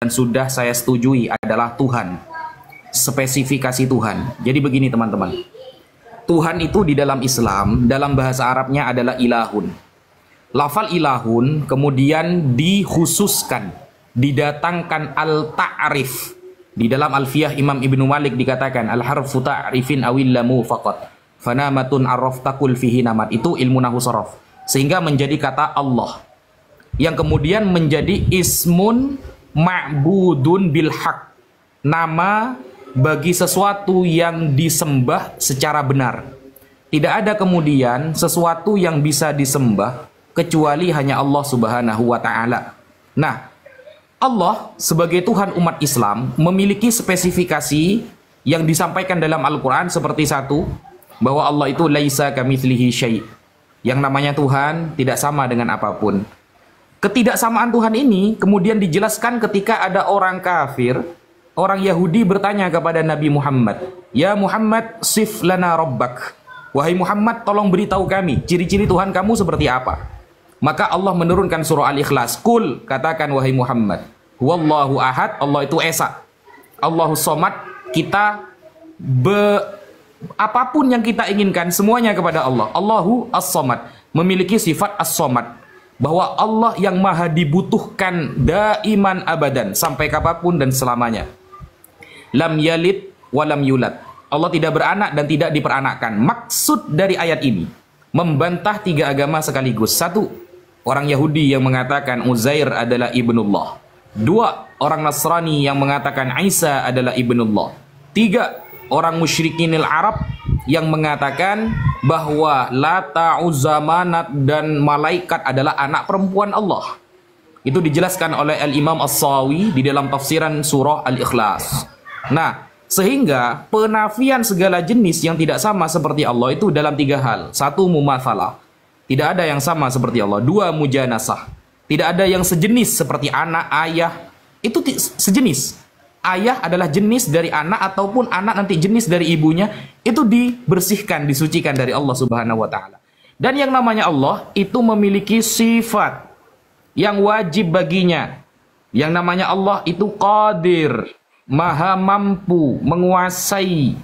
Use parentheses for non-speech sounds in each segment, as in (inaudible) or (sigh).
dan sudah saya setujui adalah Tuhan. Spesifikasi Tuhan. Jadi begini teman-teman. Tuhan itu di dalam Islam, dalam bahasa Arabnya adalah ilahun. Lafal ilahun kemudian dikhususkan, didatangkan al-ta'rif. Di dalam Alfiyah Imam Ibnu Malik dikatakan al-harfu ta'rifin awillamu faqat. Fanamatun arraftakul fihi namat. Itu ilmu nahu sorof. Sehingga menjadi kata Allah. Yang kemudian menjadi ismun ma'budun bil haq. Nama bagi sesuatu yang disembah secara benar. Tidak ada kemudian sesuatu yang bisa disembah kecuali hanya Allah Subhanahu wa taala. Nah, Allah sebagai Tuhan umat Islam memiliki spesifikasi yang disampaikan dalam Al-Qur'an seperti satu bahwa Allah itu laisa kamitslihi syai. Yang namanya Tuhan tidak sama dengan apapun. Ketidaksamaan Tuhan ini kemudian dijelaskan ketika ada orang kafir, orang Yahudi bertanya kepada Nabi Muhammad, "Ya Muhammad, sif lana rabbak." Wahai Muhammad, tolong beritahu kami ciri-ciri Tuhan kamu seperti apa. Maka Allah menurunkan surah Al-Ikhlas. Kul, katakan wahai Muhammad. Wallahu ahad, Allah itu Esa. Allahu somad, kita be, apapun yang kita inginkan semuanya kepada Allah. Allahu as-somad, memiliki sifat as-somad bahwa Allah yang maha dibutuhkan daiman abadan sampai kapanpun dan selamanya. Lam yalid walam yulad. Allah tidak beranak dan tidak diperanakkan. Maksud dari ayat ini membantah tiga agama sekaligus. Satu, orang Yahudi yang mengatakan Uzair adalah ibnullah. Dua, orang Nasrani yang mengatakan Isa adalah ibnullah. Tiga, orang musyrikinil Arab yang mengatakan bahwa Lata Uzamanat dan malaikat adalah anak perempuan Allah. Itu dijelaskan oleh Al-Imam As-Sawi di dalam tafsiran surah Al-Ikhlas. Nah, sehingga penafian segala jenis yang tidak sama seperti Allah itu dalam tiga hal. Satu, mumathalah. Tidak ada yang sama seperti Allah. Dua, mujanasah. Tidak ada yang sejenis seperti anak, ayah. Itu sejenis ayah adalah jenis dari anak ataupun anak nanti jenis dari ibunya itu dibersihkan, disucikan dari Allah Subhanahu wa taala. Dan yang namanya Allah itu memiliki sifat yang wajib baginya. Yang namanya Allah itu qadir, maha mampu, menguasai.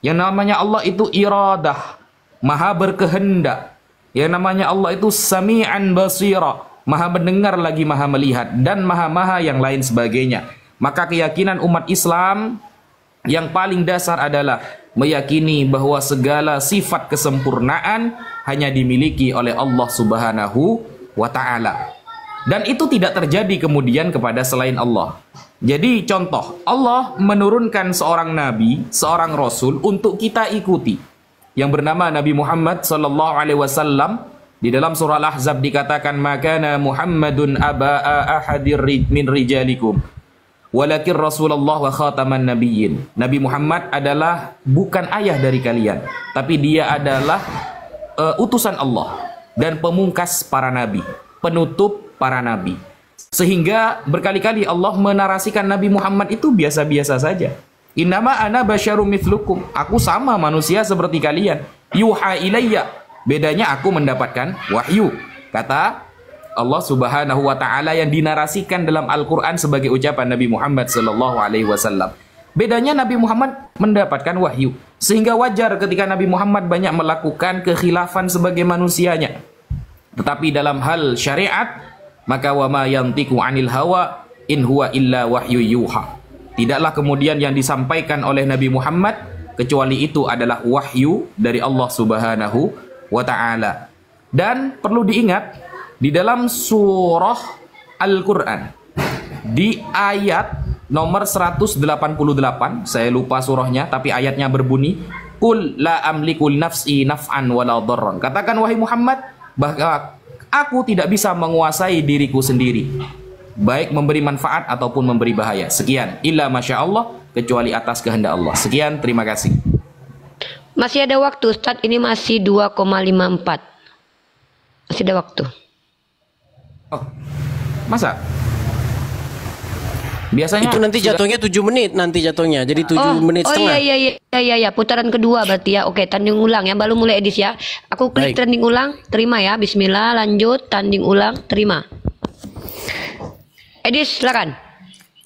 Yang namanya Allah itu iradah, maha berkehendak. Yang namanya Allah itu sami'an basira, maha mendengar lagi maha melihat dan maha-maha yang lain sebagainya. Maka keyakinan umat Islam yang paling dasar adalah meyakini bahwa segala sifat kesempurnaan hanya dimiliki oleh Allah Subhanahu wa taala. Dan itu tidak terjadi kemudian kepada selain Allah. Jadi contoh, Allah menurunkan seorang nabi, seorang rasul untuk kita ikuti. Yang bernama Nabi Muhammad sallallahu alaihi wasallam di dalam surah Al-Ahzab dikatakan maka Muhammadun aba'a ahadir min rijalikum Walakin Rasulullah wa khataman nabiyyin. Nabi Muhammad adalah bukan ayah dari kalian, tapi dia adalah uh, utusan Allah dan pemungkas para nabi, penutup para nabi. Sehingga berkali-kali Allah menarasikan Nabi Muhammad itu biasa-biasa saja. Innama ana basyarum mithlukum. Aku sama manusia seperti kalian. Yuha ilayya. Bedanya aku mendapatkan wahyu. Kata Allah Subhanahu wa taala yang dinarasikan dalam Al-Qur'an sebagai ucapan Nabi Muhammad sallallahu alaihi wasallam. Bedanya Nabi Muhammad mendapatkan wahyu sehingga wajar ketika Nabi Muhammad banyak melakukan kekhilafan sebagai manusianya. Tetapi dalam hal syariat maka wama yantiku anil hawa in huwa illa wahyu yuha. Tidaklah kemudian yang disampaikan oleh Nabi Muhammad kecuali itu adalah wahyu dari Allah Subhanahu wa taala. Dan perlu diingat di dalam surah Al-Quran di ayat nomor 188 saya lupa surahnya tapi ayatnya berbunyi Kul la amliku nafsi naf'an wala dharran. Katakan wahai Muhammad bahwa aku tidak bisa menguasai diriku sendiri baik memberi manfaat ataupun memberi bahaya. Sekian. Illa masya Allah kecuali atas kehendak Allah. Sekian, terima kasih. Masih ada waktu, Ustaz. Ini masih 2,54. Masih ada waktu. Oh. Masa? Biasanya itu nanti jatuhnya 7 menit nanti jatuhnya. Jadi 7 oh, menit oh, setengah. Oh iya iya iya iya iya putaran kedua berarti ya. Oke, tanding ulang ya. Baru mulai edis ya. Aku klik Baik. tanding ulang, terima ya. Bismillah, lanjut tanding ulang, terima. Edis silakan.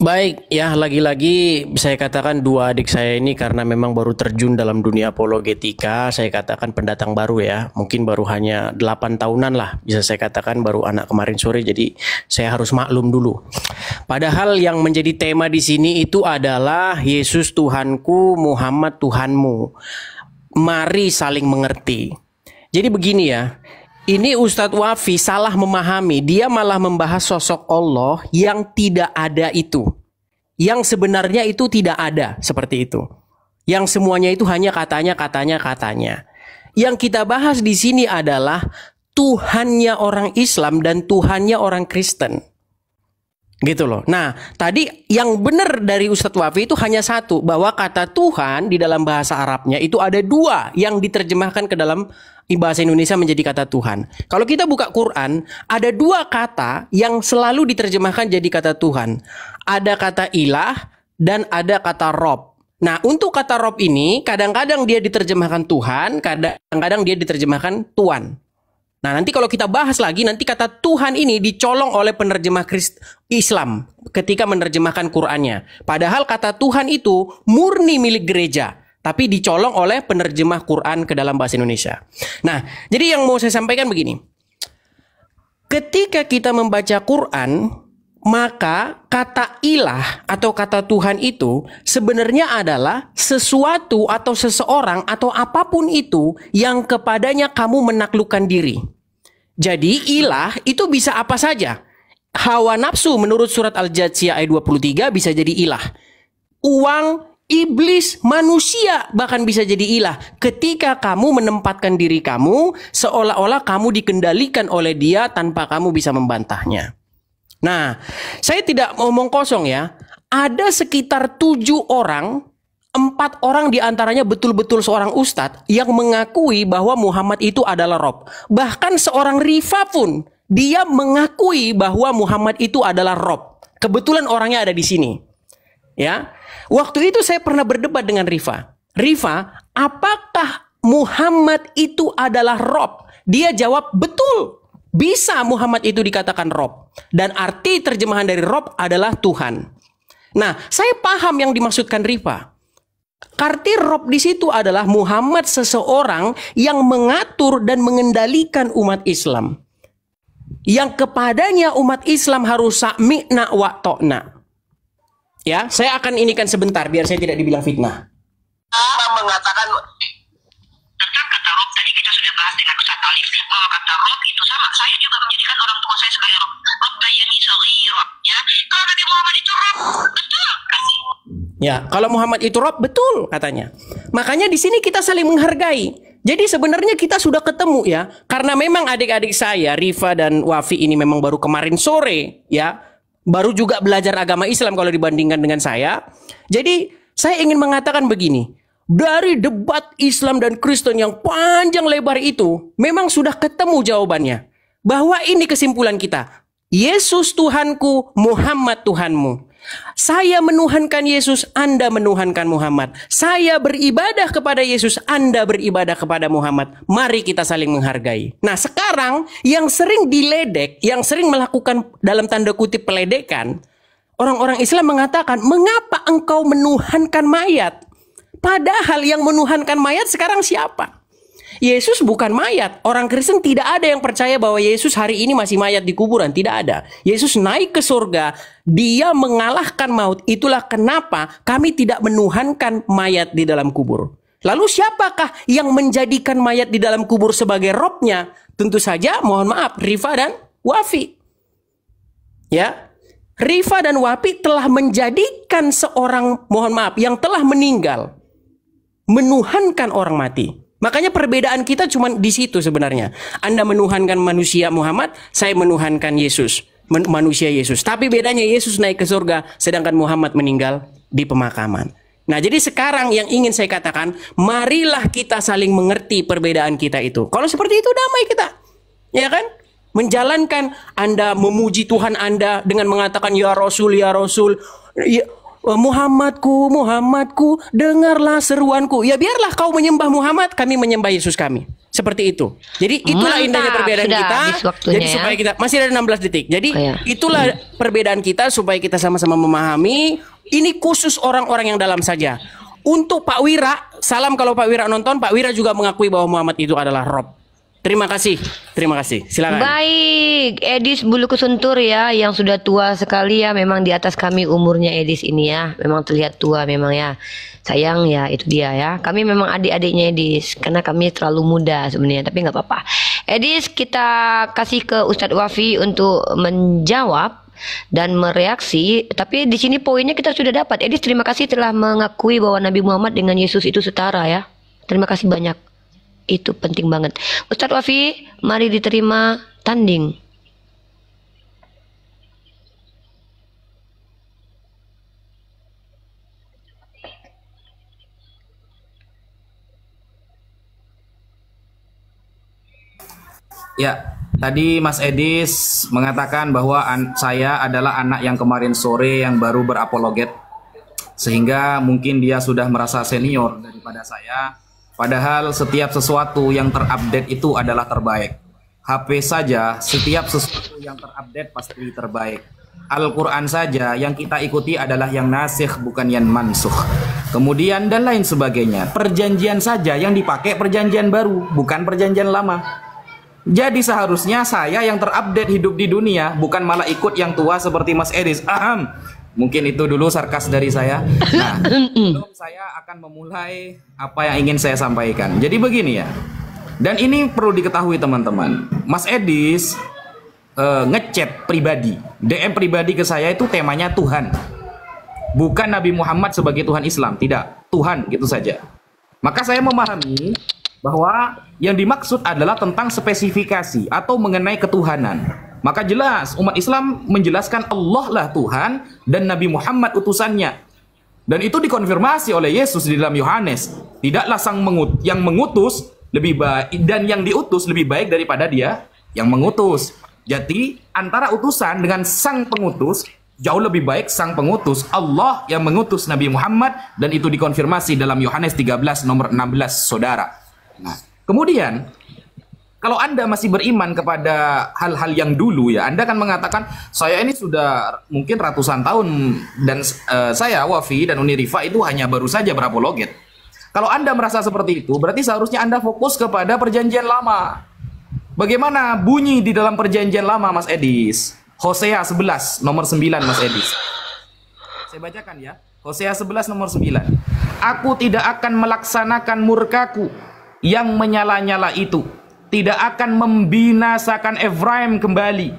Baik, ya lagi-lagi saya katakan dua adik saya ini karena memang baru terjun dalam dunia apologetika, saya katakan pendatang baru ya, mungkin baru hanya 8 tahunan lah, bisa saya katakan baru anak kemarin sore, jadi saya harus maklum dulu. Padahal yang menjadi tema di sini itu adalah Yesus Tuhanku, Muhammad Tuhanmu. Mari saling mengerti. Jadi begini ya, ini Ustadz Wafi salah memahami. Dia malah membahas sosok Allah yang tidak ada itu. Yang sebenarnya itu tidak ada seperti itu. Yang semuanya itu hanya katanya, katanya, katanya. Yang kita bahas di sini adalah Tuhannya orang Islam dan Tuhannya orang Kristen. Gitu loh. Nah, tadi yang benar dari Ustadz Wafi itu hanya satu, bahwa kata Tuhan di dalam bahasa Arabnya itu ada dua yang diterjemahkan ke dalam bahasa Indonesia menjadi kata Tuhan. Kalau kita buka Quran, ada dua kata yang selalu diterjemahkan jadi kata Tuhan. Ada kata ilah dan ada kata rob. Nah, untuk kata rob ini, kadang-kadang dia diterjemahkan Tuhan, kadang-kadang dia diterjemahkan Tuan. Nah, nanti kalau kita bahas lagi, nanti kata Tuhan ini dicolong oleh penerjemah Krist Islam ketika menerjemahkan Qurannya. Padahal kata Tuhan itu murni milik gereja, tapi dicolong oleh penerjemah Quran ke dalam bahasa Indonesia. Nah, jadi yang mau saya sampaikan begini. Ketika kita membaca Quran, maka kata ilah atau kata Tuhan itu sebenarnya adalah sesuatu atau seseorang atau apapun itu yang kepadanya kamu menaklukkan diri. Jadi ilah itu bisa apa saja. Hawa nafsu menurut surat Al-Jadsiyah ayat 23 bisa jadi ilah. Uang, iblis, manusia bahkan bisa jadi ilah ketika kamu menempatkan diri kamu seolah-olah kamu dikendalikan oleh dia tanpa kamu bisa membantahnya. Nah, saya tidak ngomong kosong ya. Ada sekitar tujuh orang, empat orang diantaranya betul-betul seorang ustadz yang mengakui bahwa Muhammad itu adalah Rob. Bahkan seorang Rifa pun dia mengakui bahwa Muhammad itu adalah Rob. Kebetulan orangnya ada di sini. Ya, waktu itu saya pernah berdebat dengan Rifa. Rifa, apakah Muhammad itu adalah Rob? Dia jawab, betul. Bisa Muhammad itu dikatakan Rob. Dan arti terjemahan dari Rob adalah Tuhan. Nah, saya paham yang dimaksudkan Rifa. Arti Rob di situ adalah Muhammad seseorang yang mengatur dan mengendalikan umat Islam. Yang kepadanya umat Islam harus sakmi'na wa to'na. Ya, saya akan inikan sebentar biar saya tidak dibilang fitnah. Kita mengatakan tentang kata Rob tadi kita sudah bahas dengan Ustaz Talib bahwa kata Rob itu sama. Saya juga menjadikan orang tua saya sebagai Rob ya kalau Nabi Muhammad itu Rob betul ya kalau Muhammad itu Rob betul katanya makanya di sini kita saling menghargai jadi sebenarnya kita sudah ketemu ya karena memang adik-adik saya Rifa dan Wafi ini memang baru kemarin sore ya baru juga belajar agama Islam kalau dibandingkan dengan saya jadi saya ingin mengatakan begini dari debat Islam dan Kristen yang panjang lebar itu memang sudah ketemu jawabannya bahwa ini kesimpulan kita Yesus Tuhanku, Muhammad Tuhanmu. Saya menuhankan Yesus, Anda menuhankan Muhammad. Saya beribadah kepada Yesus, Anda beribadah kepada Muhammad. Mari kita saling menghargai. Nah, sekarang yang sering diledek, yang sering melakukan dalam tanda kutip peledekan, orang-orang Islam mengatakan, "Mengapa engkau menuhankan mayat?" Padahal yang menuhankan mayat sekarang siapa? Yesus bukan mayat. Orang Kristen tidak ada yang percaya bahwa Yesus hari ini masih mayat di kuburan. Tidak ada. Yesus naik ke surga. Dia mengalahkan maut. Itulah kenapa kami tidak menuhankan mayat di dalam kubur. Lalu siapakah yang menjadikan mayat di dalam kubur sebagai robnya? Tentu saja mohon maaf Rifa dan Wafi. Ya, Rifa dan Wafi telah menjadikan seorang mohon maaf yang telah meninggal menuhankan orang mati. Makanya perbedaan kita cuma di situ sebenarnya. Anda menuhankan manusia Muhammad, saya menuhankan Yesus, men manusia Yesus. Tapi bedanya Yesus naik ke surga sedangkan Muhammad meninggal di pemakaman. Nah, jadi sekarang yang ingin saya katakan, marilah kita saling mengerti perbedaan kita itu. Kalau seperti itu damai kita. Ya kan? Menjalankan Anda memuji Tuhan Anda dengan mengatakan ya Rasul, ya Rasul. Ya, Oh, Muhammadku, Muhammadku, dengarlah seruanku. Ya biarlah kau menyembah Muhammad, kami menyembah Yesus kami. Seperti itu. Jadi itulah Mantap. indahnya perbedaan Sudah kita. Jadi ya. supaya kita masih ada 16 detik. Jadi oh, ya. itulah hmm. perbedaan kita supaya kita sama-sama memahami. Ini khusus orang-orang yang dalam saja. Untuk Pak Wira, salam kalau Pak Wira nonton, Pak Wira juga mengakui bahwa Muhammad itu adalah Rob. Terima kasih, terima kasih. Silakan. Baik, Edis Bulu Kesuntur ya, yang sudah tua sekali ya, memang di atas kami umurnya Edis ini ya, memang terlihat tua memang ya. Sayang ya, itu dia ya. Kami memang adik-adiknya Edis, karena kami terlalu muda sebenarnya, tapi nggak apa-apa. Edis kita kasih ke Ustadz Wafi untuk menjawab dan mereaksi. Tapi di sini poinnya kita sudah dapat. Edis terima kasih telah mengakui bahwa Nabi Muhammad dengan Yesus itu setara ya. Terima kasih banyak itu penting banget. Ustadz Wafi, mari diterima tanding. Ya, tadi Mas Edis mengatakan bahwa saya adalah anak yang kemarin sore yang baru berapologet sehingga mungkin dia sudah merasa senior daripada saya Padahal setiap sesuatu yang terupdate itu adalah terbaik. HP saja, setiap sesuatu yang terupdate pasti terbaik. Al-Quran saja yang kita ikuti adalah yang nasikh bukan yang mansuh. Kemudian dan lain sebagainya. Perjanjian saja yang dipakai perjanjian baru, bukan perjanjian lama. Jadi seharusnya saya yang terupdate hidup di dunia, bukan malah ikut yang tua seperti Mas Eris. Aham. Mungkin itu dulu sarkas dari saya. Nah, (laughs) sebelum saya akan memulai apa yang ingin saya sampaikan. Jadi begini ya. Dan ini perlu diketahui teman-teman. Mas Edis uh, ngechat pribadi, DM pribadi ke saya itu temanya Tuhan. Bukan Nabi Muhammad sebagai Tuhan Islam, tidak. Tuhan gitu saja. Maka saya memahami bahwa yang dimaksud adalah tentang spesifikasi atau mengenai ketuhanan. Maka jelas umat Islam menjelaskan Allah lah Tuhan dan Nabi Muhammad utusannya. Dan itu dikonfirmasi oleh Yesus di dalam Yohanes. Tidaklah sang mengut yang mengutus lebih baik dan yang diutus lebih baik daripada dia yang mengutus. Jadi antara utusan dengan sang pengutus jauh lebih baik sang pengutus Allah yang mengutus Nabi Muhammad dan itu dikonfirmasi dalam Yohanes 13 nomor 16 saudara. Nah, kemudian kalau Anda masih beriman kepada hal-hal yang dulu ya, Anda akan mengatakan saya ini sudah mungkin ratusan tahun dan uh, saya Wafi dan Uni Rifa itu hanya baru saja berapologet. Kalau Anda merasa seperti itu, berarti seharusnya Anda fokus kepada perjanjian lama. Bagaimana bunyi di dalam perjanjian lama Mas Edis? Hosea 11 nomor 9 Mas Edis. Saya bacakan ya. Hosea 11 nomor 9. Aku tidak akan melaksanakan murkaku yang menyala-nyala itu tidak akan membinasakan Efraim kembali.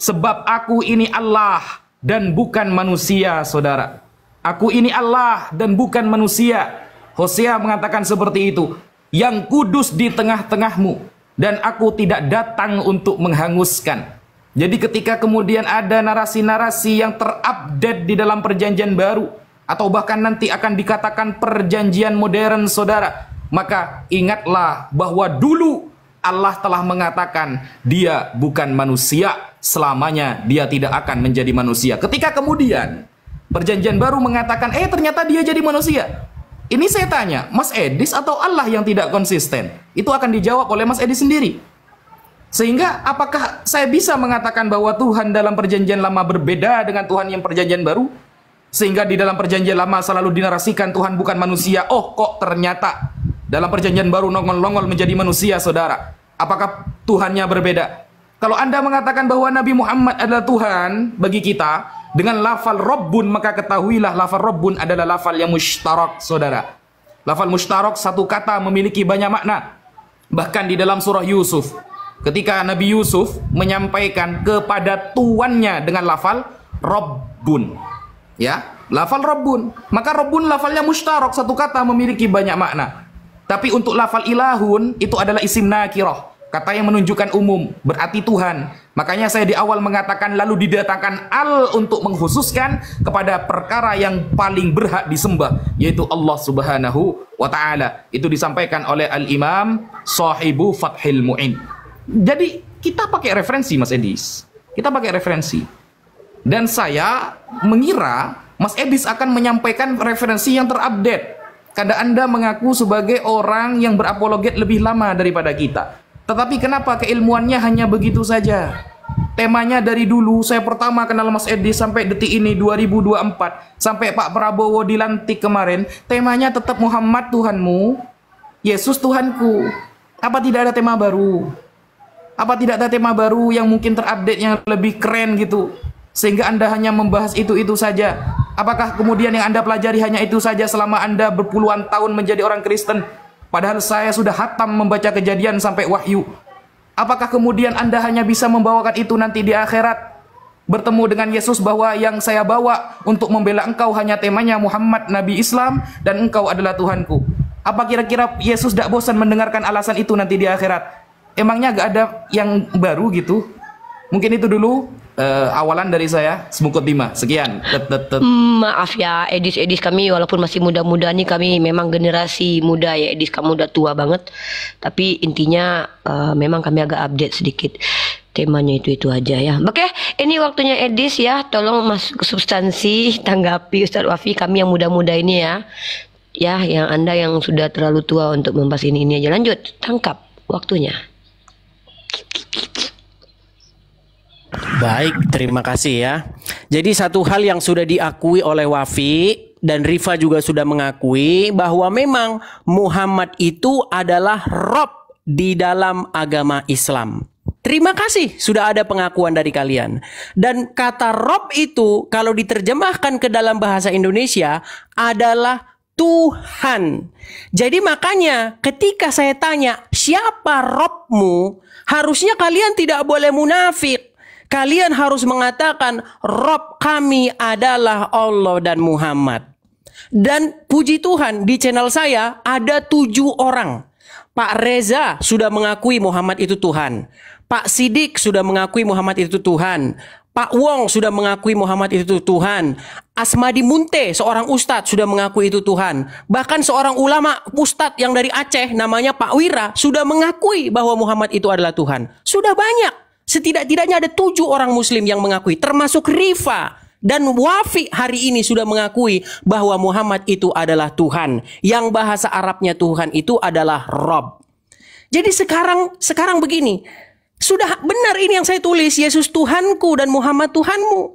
Sebab aku ini Allah dan bukan manusia, saudara. Aku ini Allah dan bukan manusia. Hosea mengatakan seperti itu. Yang kudus di tengah-tengahmu. Dan aku tidak datang untuk menghanguskan. Jadi ketika kemudian ada narasi-narasi yang terupdate di dalam perjanjian baru atau bahkan nanti akan dikatakan perjanjian modern saudara, maka ingatlah bahwa dulu Allah telah mengatakan dia bukan manusia selamanya dia tidak akan menjadi manusia. Ketika kemudian perjanjian baru mengatakan eh ternyata dia jadi manusia. Ini saya tanya, Mas Edis atau Allah yang tidak konsisten? Itu akan dijawab oleh Mas Edis sendiri. Sehingga apakah saya bisa mengatakan bahwa Tuhan dalam perjanjian lama berbeda dengan Tuhan yang perjanjian baru? Sehingga di dalam perjanjian lama selalu dinarasikan Tuhan bukan manusia. Oh kok ternyata dalam perjanjian baru nongol-nongol menjadi manusia, saudara. Apakah Tuhannya berbeda? Kalau Anda mengatakan bahwa Nabi Muhammad adalah Tuhan bagi kita, dengan lafal Rabbun, maka ketahuilah lafal Rabbun adalah lafal yang mustarok, saudara. Lafal mustarok satu kata memiliki banyak makna. Bahkan di dalam surah Yusuf, ketika Nabi Yusuf menyampaikan kepada tuannya dengan lafal Rabbun. Ya, lafal Rabbun. Maka Rabbun lafalnya mustarok satu kata memiliki banyak makna. Tapi untuk lafal ilahun itu adalah isim nakirah, Kata yang menunjukkan umum, berarti Tuhan. Makanya saya di awal mengatakan lalu didatangkan al untuk mengkhususkan kepada perkara yang paling berhak disembah, yaitu Allah subhanahu wa ta'ala. Itu disampaikan oleh al-imam sahibu fathil mu'in. Jadi kita pakai referensi Mas Edis. Kita pakai referensi. Dan saya mengira Mas Edis akan menyampaikan referensi yang terupdate karena Anda mengaku sebagai orang yang berapologet lebih lama daripada kita. Tetapi kenapa keilmuannya hanya begitu saja? Temanya dari dulu, saya pertama kenal Mas Edi sampai detik ini 2024, sampai Pak Prabowo dilantik kemarin, temanya tetap Muhammad Tuhanmu, Yesus Tuhanku. Apa tidak ada tema baru? Apa tidak ada tema baru yang mungkin terupdate yang lebih keren gitu? Sehingga Anda hanya membahas itu-itu saja. Apakah kemudian yang Anda pelajari hanya itu saja selama Anda berpuluhan tahun menjadi orang Kristen? Padahal saya sudah hatam membaca kejadian sampai wahyu. Apakah kemudian Anda hanya bisa membawakan itu nanti di akhirat? Bertemu dengan Yesus bahwa yang saya bawa untuk membela engkau hanya temanya Muhammad Nabi Islam dan engkau adalah Tuhanku. Apa kira-kira Yesus tidak bosan mendengarkan alasan itu nanti di akhirat? Emangnya gak ada yang baru gitu? Mungkin itu dulu uh, awalan dari saya semukut lima sekian hmm, maaf ya edis edis kami walaupun masih muda-muda nih kami memang generasi muda ya edis kamu udah tua banget tapi intinya uh, memang kami agak update sedikit temanya itu itu aja ya oke ini waktunya edis ya tolong masuk ke substansi tanggapi Ustadz Wafi kami yang muda-muda ini ya ya yang anda yang sudah terlalu tua untuk membahas ini ini aja lanjut tangkap waktunya Baik, terima kasih ya. Jadi satu hal yang sudah diakui oleh Wafi dan Riva juga sudah mengakui bahwa memang Muhammad itu adalah Rob di dalam agama Islam. Terima kasih sudah ada pengakuan dari kalian. Dan kata Rob itu kalau diterjemahkan ke dalam bahasa Indonesia adalah Tuhan. Jadi makanya ketika saya tanya siapa Robmu, harusnya kalian tidak boleh munafik. Kalian harus mengatakan Rob kami adalah Allah dan Muhammad. Dan puji Tuhan di channel saya ada tujuh orang. Pak Reza sudah mengakui Muhammad itu Tuhan. Pak Sidik sudah mengakui Muhammad itu Tuhan. Pak Wong sudah mengakui Muhammad itu Tuhan. Asmadi Munte, seorang ustadz sudah mengakui itu Tuhan. Bahkan seorang ulama ustadz yang dari Aceh namanya Pak Wira sudah mengakui bahwa Muhammad itu adalah Tuhan. Sudah banyak. Setidak-tidaknya ada tujuh orang muslim yang mengakui, termasuk Rifa dan Wafi hari ini sudah mengakui bahwa Muhammad itu adalah Tuhan. Yang bahasa Arabnya Tuhan itu adalah Rob. Jadi sekarang sekarang begini, sudah benar ini yang saya tulis, Yesus Tuhanku dan Muhammad Tuhanmu.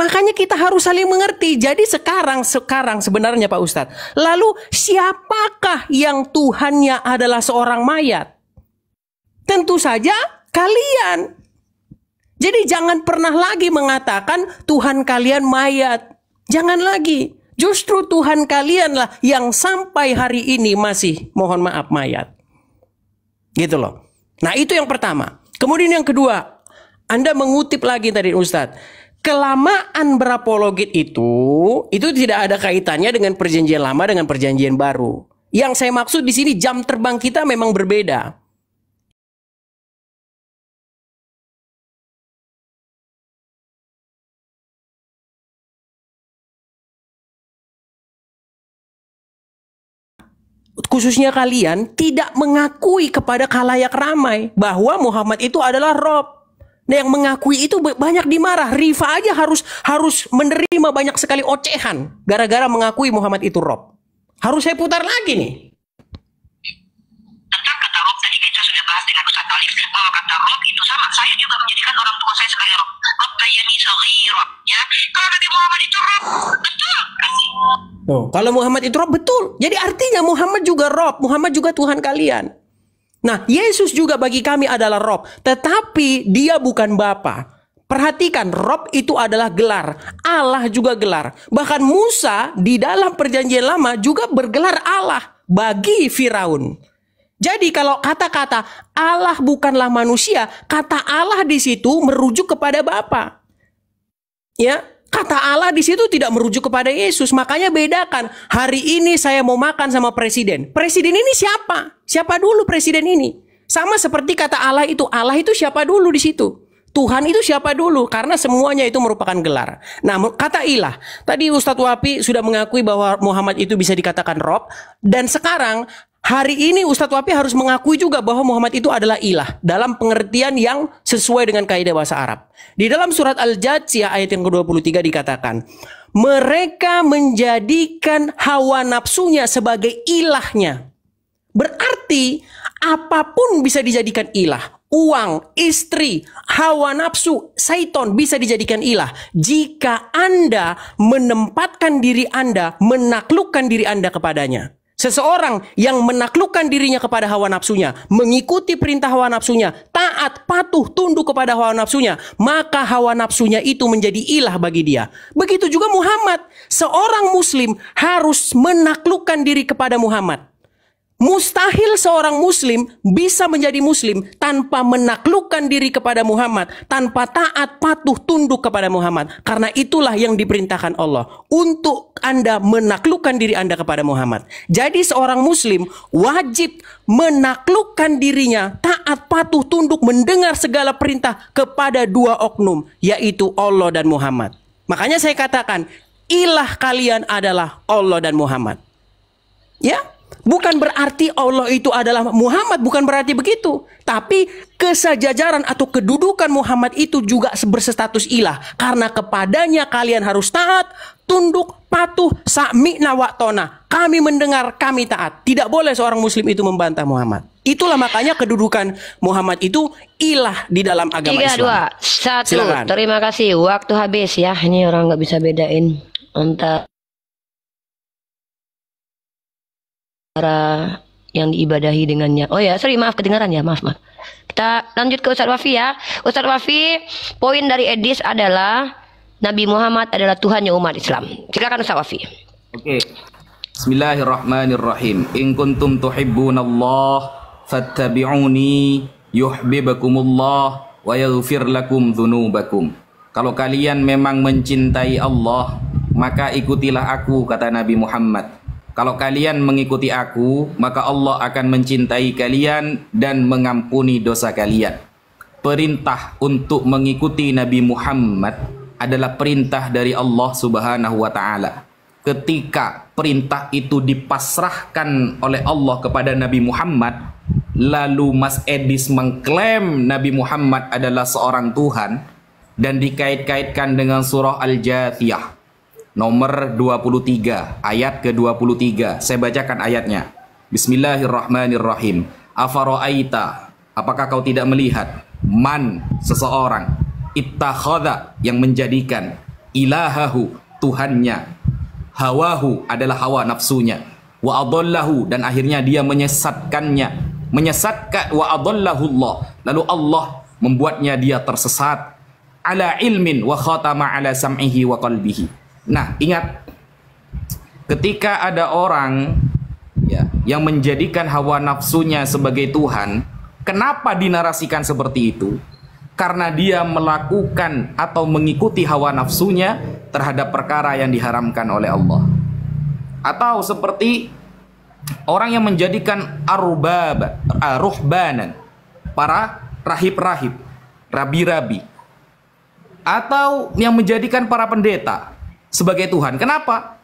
Makanya kita harus saling mengerti. Jadi sekarang sekarang sebenarnya Pak Ustadz, lalu siapakah yang Tuhannya adalah seorang mayat? Tentu saja kalian. Jadi jangan pernah lagi mengatakan Tuhan kalian mayat. Jangan lagi. Justru Tuhan kalianlah yang sampai hari ini masih mohon maaf mayat. Gitu loh. Nah itu yang pertama. Kemudian yang kedua. Anda mengutip lagi tadi Ustadz. Kelamaan berapologit itu, itu tidak ada kaitannya dengan perjanjian lama dengan perjanjian baru. Yang saya maksud di sini jam terbang kita memang berbeda. khususnya kalian tidak mengakui kepada kalayak ramai bahwa Muhammad itu adalah Rob. Nah, yang mengakui itu banyak dimarah. riva aja harus harus menerima banyak sekali ocehan gara-gara mengakui Muhammad itu Rob. Harus saya putar lagi nih. kata Rob tadi kita sudah bahas dengan Ustaz Talib bahwa eh, kata Rob itu sama. Saya juga menjadikan orang tua saya sebagai Rob. Ya, kalau Nabi Muhammad itu Rob, betul. Oh, kalau Muhammad itu Rob betul. Jadi artinya Muhammad juga Rob, Muhammad juga Tuhan kalian. Nah, Yesus juga bagi kami adalah Rob, tetapi dia bukan Bapa. Perhatikan, Rob itu adalah gelar. Allah juga gelar. Bahkan Musa di dalam perjanjian lama juga bergelar Allah bagi Firaun. Jadi kalau kata-kata Allah bukanlah manusia, kata Allah di situ merujuk kepada Bapa. Ya, kata Allah di situ tidak merujuk kepada Yesus. Makanya bedakan, hari ini saya mau makan sama presiden. Presiden ini siapa? Siapa dulu presiden ini? Sama seperti kata Allah itu, Allah itu siapa dulu di situ? Tuhan itu siapa dulu? Karena semuanya itu merupakan gelar. Nah, kata ilah. Tadi Ustadz Wapi sudah mengakui bahwa Muhammad itu bisa dikatakan Rob. Dan sekarang Hari ini Ustadz Wapi harus mengakui juga bahwa Muhammad itu adalah ilah dalam pengertian yang sesuai dengan kaidah bahasa Arab. Di dalam surat Al-Jathiyah ayat yang ke-23 dikatakan, mereka menjadikan hawa nafsunya sebagai ilahnya. Berarti apapun bisa dijadikan ilah. Uang, istri, hawa nafsu, saiton bisa dijadikan ilah. Jika Anda menempatkan diri Anda, menaklukkan diri Anda kepadanya. Seseorang yang menaklukkan dirinya kepada hawa nafsunya, mengikuti perintah hawa nafsunya, taat, patuh, tunduk kepada hawa nafsunya, maka hawa nafsunya itu menjadi ilah bagi dia. Begitu juga Muhammad, seorang muslim harus menaklukkan diri kepada Muhammad. Mustahil seorang muslim bisa menjadi muslim tanpa menaklukkan diri kepada Muhammad, tanpa taat patuh tunduk kepada Muhammad. Karena itulah yang diperintahkan Allah untuk Anda menaklukkan diri Anda kepada Muhammad. Jadi seorang muslim wajib menaklukkan dirinya taat patuh tunduk mendengar segala perintah kepada dua oknum, yaitu Allah dan Muhammad. Makanya saya katakan, ilah kalian adalah Allah dan Muhammad. Ya? Bukan berarti Allah itu adalah Muhammad, bukan berarti begitu. Tapi kesejajaran atau kedudukan Muhammad itu juga berstatus ilah. Karena kepadanya kalian harus taat, tunduk, patuh, sami waktona. Kami mendengar, kami taat. Tidak boleh seorang muslim itu membantah Muhammad. Itulah makanya kedudukan Muhammad itu ilah di dalam agama Tiga, Islam. Dua, satu. Silakan. Terima kasih. Waktu habis ya. Ini orang nggak bisa bedain Entah. cara yang diibadahi dengannya. Oh ya, sorry maaf kedengaran ya, maaf maaf. Kita lanjut ke Ustaz Wafi ya. Ustaz Wafi, poin dari Edis adalah Nabi Muhammad adalah Tuhannya umat Islam. Silakan Ustaz Wafi. Oke. Okay. Bismillahirrahmanirrahim. In kuntum tuhibbunallah fattabi'uni yuhibbukumullah wa yaghfir lakum dzunubakum. Kalau kalian memang mencintai Allah, maka ikutilah aku kata Nabi Muhammad kalau kalian mengikuti aku, maka Allah akan mencintai kalian dan mengampuni dosa kalian. Perintah untuk mengikuti Nabi Muhammad adalah perintah dari Allah Subhanahu wa taala. Ketika perintah itu dipasrahkan oleh Allah kepada Nabi Muhammad, lalu Mas Edis mengklaim Nabi Muhammad adalah seorang Tuhan dan dikait-kaitkan dengan surah Al-Jathiyah nomor 23 ayat ke-23 saya bacakan ayatnya Bismillahirrahmanirrahim Afaro'aita apakah kau tidak melihat man seseorang ittakhadha yang menjadikan ilahahu tuhannya hawahu adalah hawa nafsunya wa adallahu dan akhirnya dia menyesatkannya menyesatkan wa adallahu Allah lalu Allah membuatnya dia tersesat ala ilmin wa khatama ala sam'ihi wa qalbihi Nah, ingat ketika ada orang ya yang menjadikan hawa nafsunya sebagai Tuhan, kenapa dinarasikan seperti itu? Karena dia melakukan atau mengikuti hawa nafsunya terhadap perkara yang diharamkan oleh Allah. Atau seperti orang yang menjadikan arubah, aruhbanan, para rahib-rahib, rabi-rabi. Atau yang menjadikan para pendeta, sebagai Tuhan. Kenapa?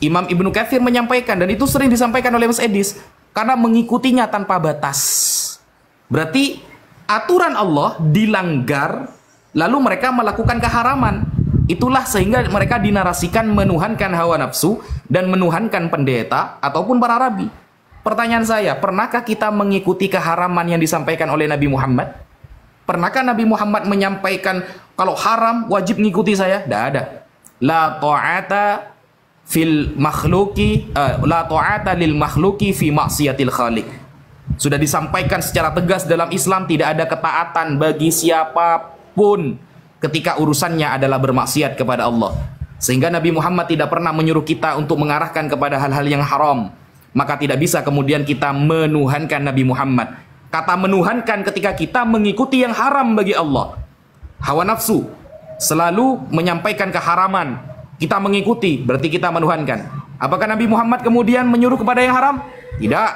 Imam Ibnu Katsir menyampaikan dan itu sering disampaikan oleh Mas Edis karena mengikutinya tanpa batas. Berarti aturan Allah dilanggar lalu mereka melakukan keharaman. Itulah sehingga mereka dinarasikan menuhankan hawa nafsu dan menuhankan pendeta ataupun para rabi. Pertanyaan saya, pernahkah kita mengikuti keharaman yang disampaikan oleh Nabi Muhammad? Pernahkah Nabi Muhammad menyampaikan kalau haram wajib mengikuti saya? Tidak ada la ta'ata fil makhluki uh, la ta'ata lil makhluki fi maksiatil khaliq. Sudah disampaikan secara tegas dalam Islam tidak ada ketaatan bagi siapapun ketika urusannya adalah bermaksiat kepada Allah. Sehingga Nabi Muhammad tidak pernah menyuruh kita untuk mengarahkan kepada hal-hal yang haram. Maka tidak bisa kemudian kita menuhankan Nabi Muhammad. Kata menuhankan ketika kita mengikuti yang haram bagi Allah. Hawa nafsu, selalu menyampaikan keharaman, kita mengikuti, berarti kita menuhankan. Apakah Nabi Muhammad kemudian menyuruh kepada yang haram? Tidak.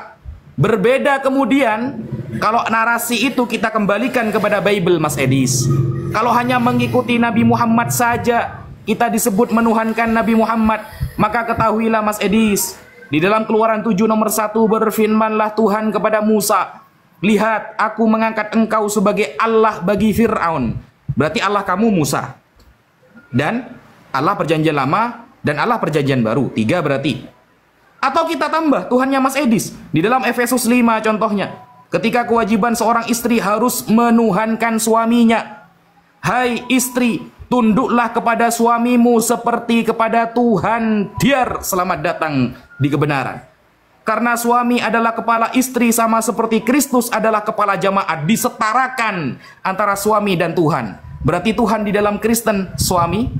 Berbeda kemudian kalau narasi itu kita kembalikan kepada Bible Mas Edis. Kalau hanya mengikuti Nabi Muhammad saja, kita disebut menuhankan Nabi Muhammad, maka ketahuilah Mas Edis, di dalam keluaran 7 nomor 1 berfirmanlah Tuhan kepada Musa, Lihat, aku mengangkat engkau sebagai Allah bagi Fir'aun Berarti Allah kamu Musa. Dan Allah perjanjian lama dan Allah perjanjian baru. Tiga berarti. Atau kita tambah Tuhannya Mas Edis. Di dalam Efesus 5 contohnya. Ketika kewajiban seorang istri harus menuhankan suaminya. Hai istri, tunduklah kepada suamimu seperti kepada Tuhan. Diar selamat datang di kebenaran. Karena suami adalah kepala istri sama seperti Kristus adalah kepala jamaat. Disetarakan antara suami dan Tuhan. Berarti Tuhan di dalam Kristen suami,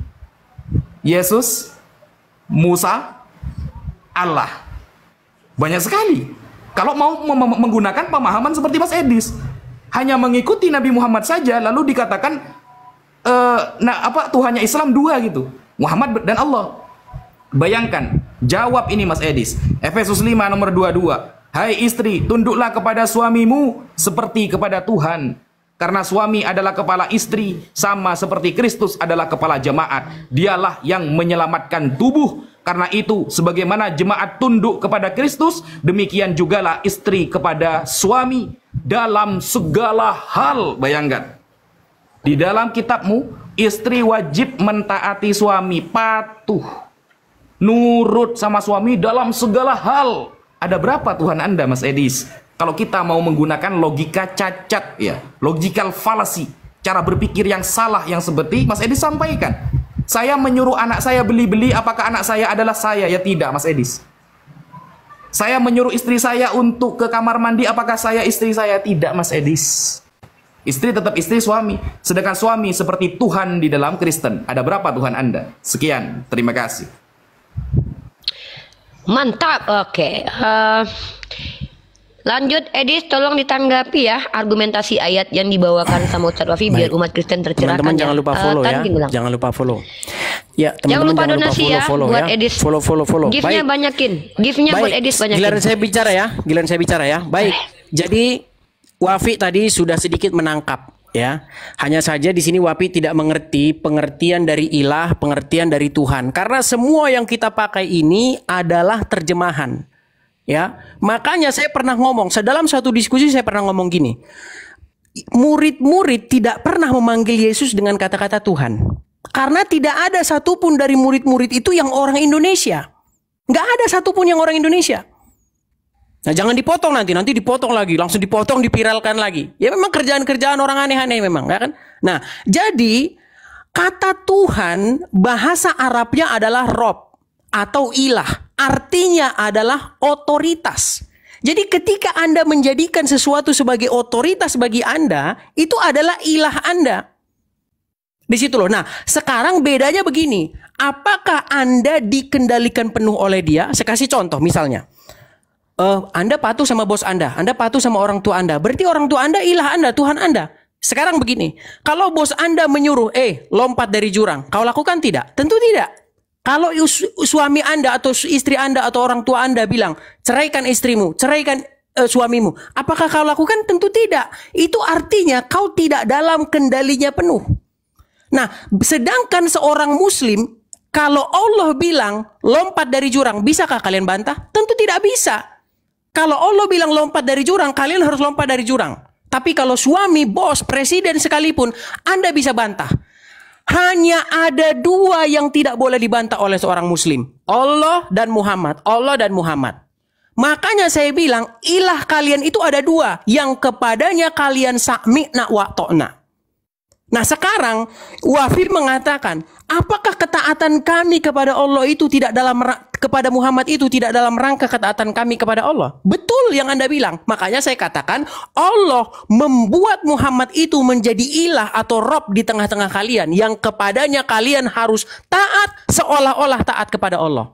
Yesus, Musa, Allah. Banyak sekali. Kalau mau menggunakan pemahaman seperti Mas Edis. Hanya mengikuti Nabi Muhammad saja lalu dikatakan e, nah apa Tuhannya Islam dua gitu. Muhammad dan Allah. Bayangkan Jawab ini Mas Edis. Efesus 5 nomor 22. Hai istri, tunduklah kepada suamimu seperti kepada Tuhan. Karena suami adalah kepala istri, sama seperti Kristus adalah kepala jemaat. Dialah yang menyelamatkan tubuh. Karena itu, sebagaimana jemaat tunduk kepada Kristus, demikian jugalah istri kepada suami dalam segala hal. Bayangkan. Di dalam kitabmu, istri wajib mentaati suami, patuh nurut sama suami dalam segala hal. Ada berapa Tuhan Anda, Mas Edis? Kalau kita mau menggunakan logika cacat, ya, logical fallacy, cara berpikir yang salah yang seperti Mas Edis sampaikan. Saya menyuruh anak saya beli-beli, apakah anak saya adalah saya? Ya tidak, Mas Edis. Saya menyuruh istri saya untuk ke kamar mandi, apakah saya istri saya? Tidak, Mas Edis. Istri tetap istri suami. Sedangkan suami seperti Tuhan di dalam Kristen. Ada berapa Tuhan Anda? Sekian, terima kasih. Mantap, oke. Okay. Uh, eh, lanjut, Edis, tolong ditanggapi ya argumentasi ayat yang dibawakan sama Ustadz Wafi biar umat Kristen tercerahkan. Teman-teman ya. jangan lupa eh, follow uh, ya. Gimulang. Jangan lupa follow. Ya, teman-teman jangan lupa jangan donasi lupa follow, ya follow, buat ya. Follow, follow, follow. Giftnya banyakin. Giftnya buat Edis banyakin. Giliran saya bicara ya. Giliran saya bicara ya. Baik. Eh. Jadi Wafi tadi sudah sedikit menangkap ya. Hanya saja di sini Wapi tidak mengerti pengertian dari ilah, pengertian dari Tuhan. Karena semua yang kita pakai ini adalah terjemahan. Ya. Makanya saya pernah ngomong, sedalam satu diskusi saya pernah ngomong gini. Murid-murid tidak pernah memanggil Yesus dengan kata-kata Tuhan. Karena tidak ada satupun dari murid-murid itu yang orang Indonesia. Nggak ada satupun yang orang Indonesia. Nah jangan dipotong nanti, nanti dipotong lagi, langsung dipotong, dipiralkan lagi. Ya memang kerjaan-kerjaan orang aneh-aneh memang, ya kan? Nah jadi kata Tuhan bahasa Arabnya adalah Rob atau ilah, artinya adalah otoritas. Jadi ketika Anda menjadikan sesuatu sebagai otoritas bagi Anda, itu adalah ilah Anda. Di situ loh. Nah, sekarang bedanya begini. Apakah Anda dikendalikan penuh oleh dia? Saya kasih contoh misalnya uh, Anda patuh sama bos Anda, Anda patuh sama orang tua Anda. Berarti orang tua Anda ilah Anda, Tuhan Anda. Sekarang begini, kalau bos Anda menyuruh, eh lompat dari jurang, kau lakukan tidak? Tentu tidak. Kalau suami Anda atau istri Anda atau orang tua Anda bilang, ceraikan istrimu, ceraikan uh, suamimu. Apakah kau lakukan? Tentu tidak. Itu artinya kau tidak dalam kendalinya penuh. Nah, sedangkan seorang muslim, kalau Allah bilang lompat dari jurang, bisakah kalian bantah? Tentu tidak bisa. Kalau Allah bilang lompat dari jurang, kalian harus lompat dari jurang. Tapi kalau suami, bos, presiden sekalipun, Anda bisa bantah. Hanya ada dua yang tidak boleh dibantah oleh seorang muslim. Allah dan Muhammad. Allah dan Muhammad. Makanya saya bilang, ilah kalian itu ada dua. Yang kepadanya kalian sakmi'na wa to'na. Nah sekarang wafir mengatakan, apakah ketaatan kami kepada Allah itu tidak dalam kepada Muhammad itu tidak dalam rangka ketaatan kami kepada Allah? Betul yang Anda bilang. Makanya saya katakan Allah membuat Muhammad itu menjadi ilah atau rob di tengah-tengah kalian yang kepadanya kalian harus taat seolah-olah taat kepada Allah.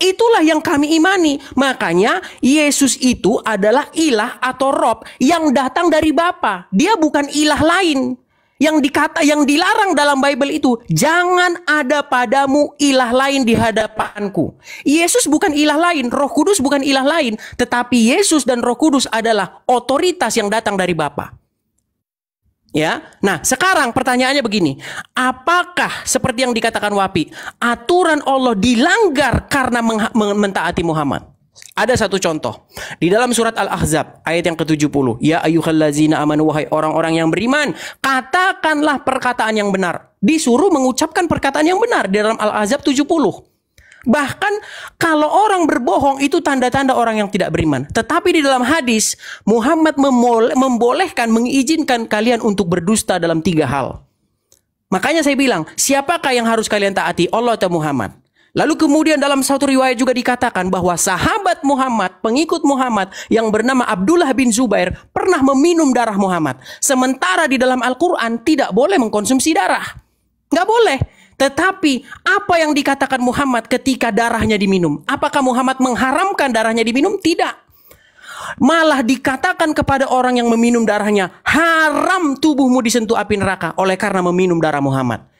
Itulah yang kami imani. Makanya Yesus itu adalah ilah atau rob yang datang dari Bapa. Dia bukan ilah lain yang dikata yang dilarang dalam Bible itu jangan ada padamu ilah lain di hadapanku. Yesus bukan ilah lain, Roh Kudus bukan ilah lain, tetapi Yesus dan Roh Kudus adalah otoritas yang datang dari Bapa. Ya. Nah, sekarang pertanyaannya begini, apakah seperti yang dikatakan Wapi, aturan Allah dilanggar karena mentaati Muhammad? Ada satu contoh di dalam surat Al-Ahzab ayat yang ke-70. Ya ayyuhallazina amanu wahai orang-orang yang beriman, katakanlah perkataan yang benar. Disuruh mengucapkan perkataan yang benar di dalam Al-Ahzab 70. Bahkan kalau orang berbohong itu tanda-tanda orang yang tidak beriman. Tetapi di dalam hadis Muhammad membolehkan mengizinkan kalian untuk berdusta dalam tiga hal. Makanya saya bilang, siapakah yang harus kalian taati? Allah atau Muhammad? Lalu kemudian dalam satu riwayat juga dikatakan bahwa sahabat Muhammad, pengikut Muhammad yang bernama Abdullah bin Zubair pernah meminum darah Muhammad. Sementara di dalam Al-Quran tidak boleh mengkonsumsi darah. Nggak boleh. Tetapi apa yang dikatakan Muhammad ketika darahnya diminum? Apakah Muhammad mengharamkan darahnya diminum? Tidak. Malah dikatakan kepada orang yang meminum darahnya, haram tubuhmu disentuh api neraka oleh karena meminum darah Muhammad.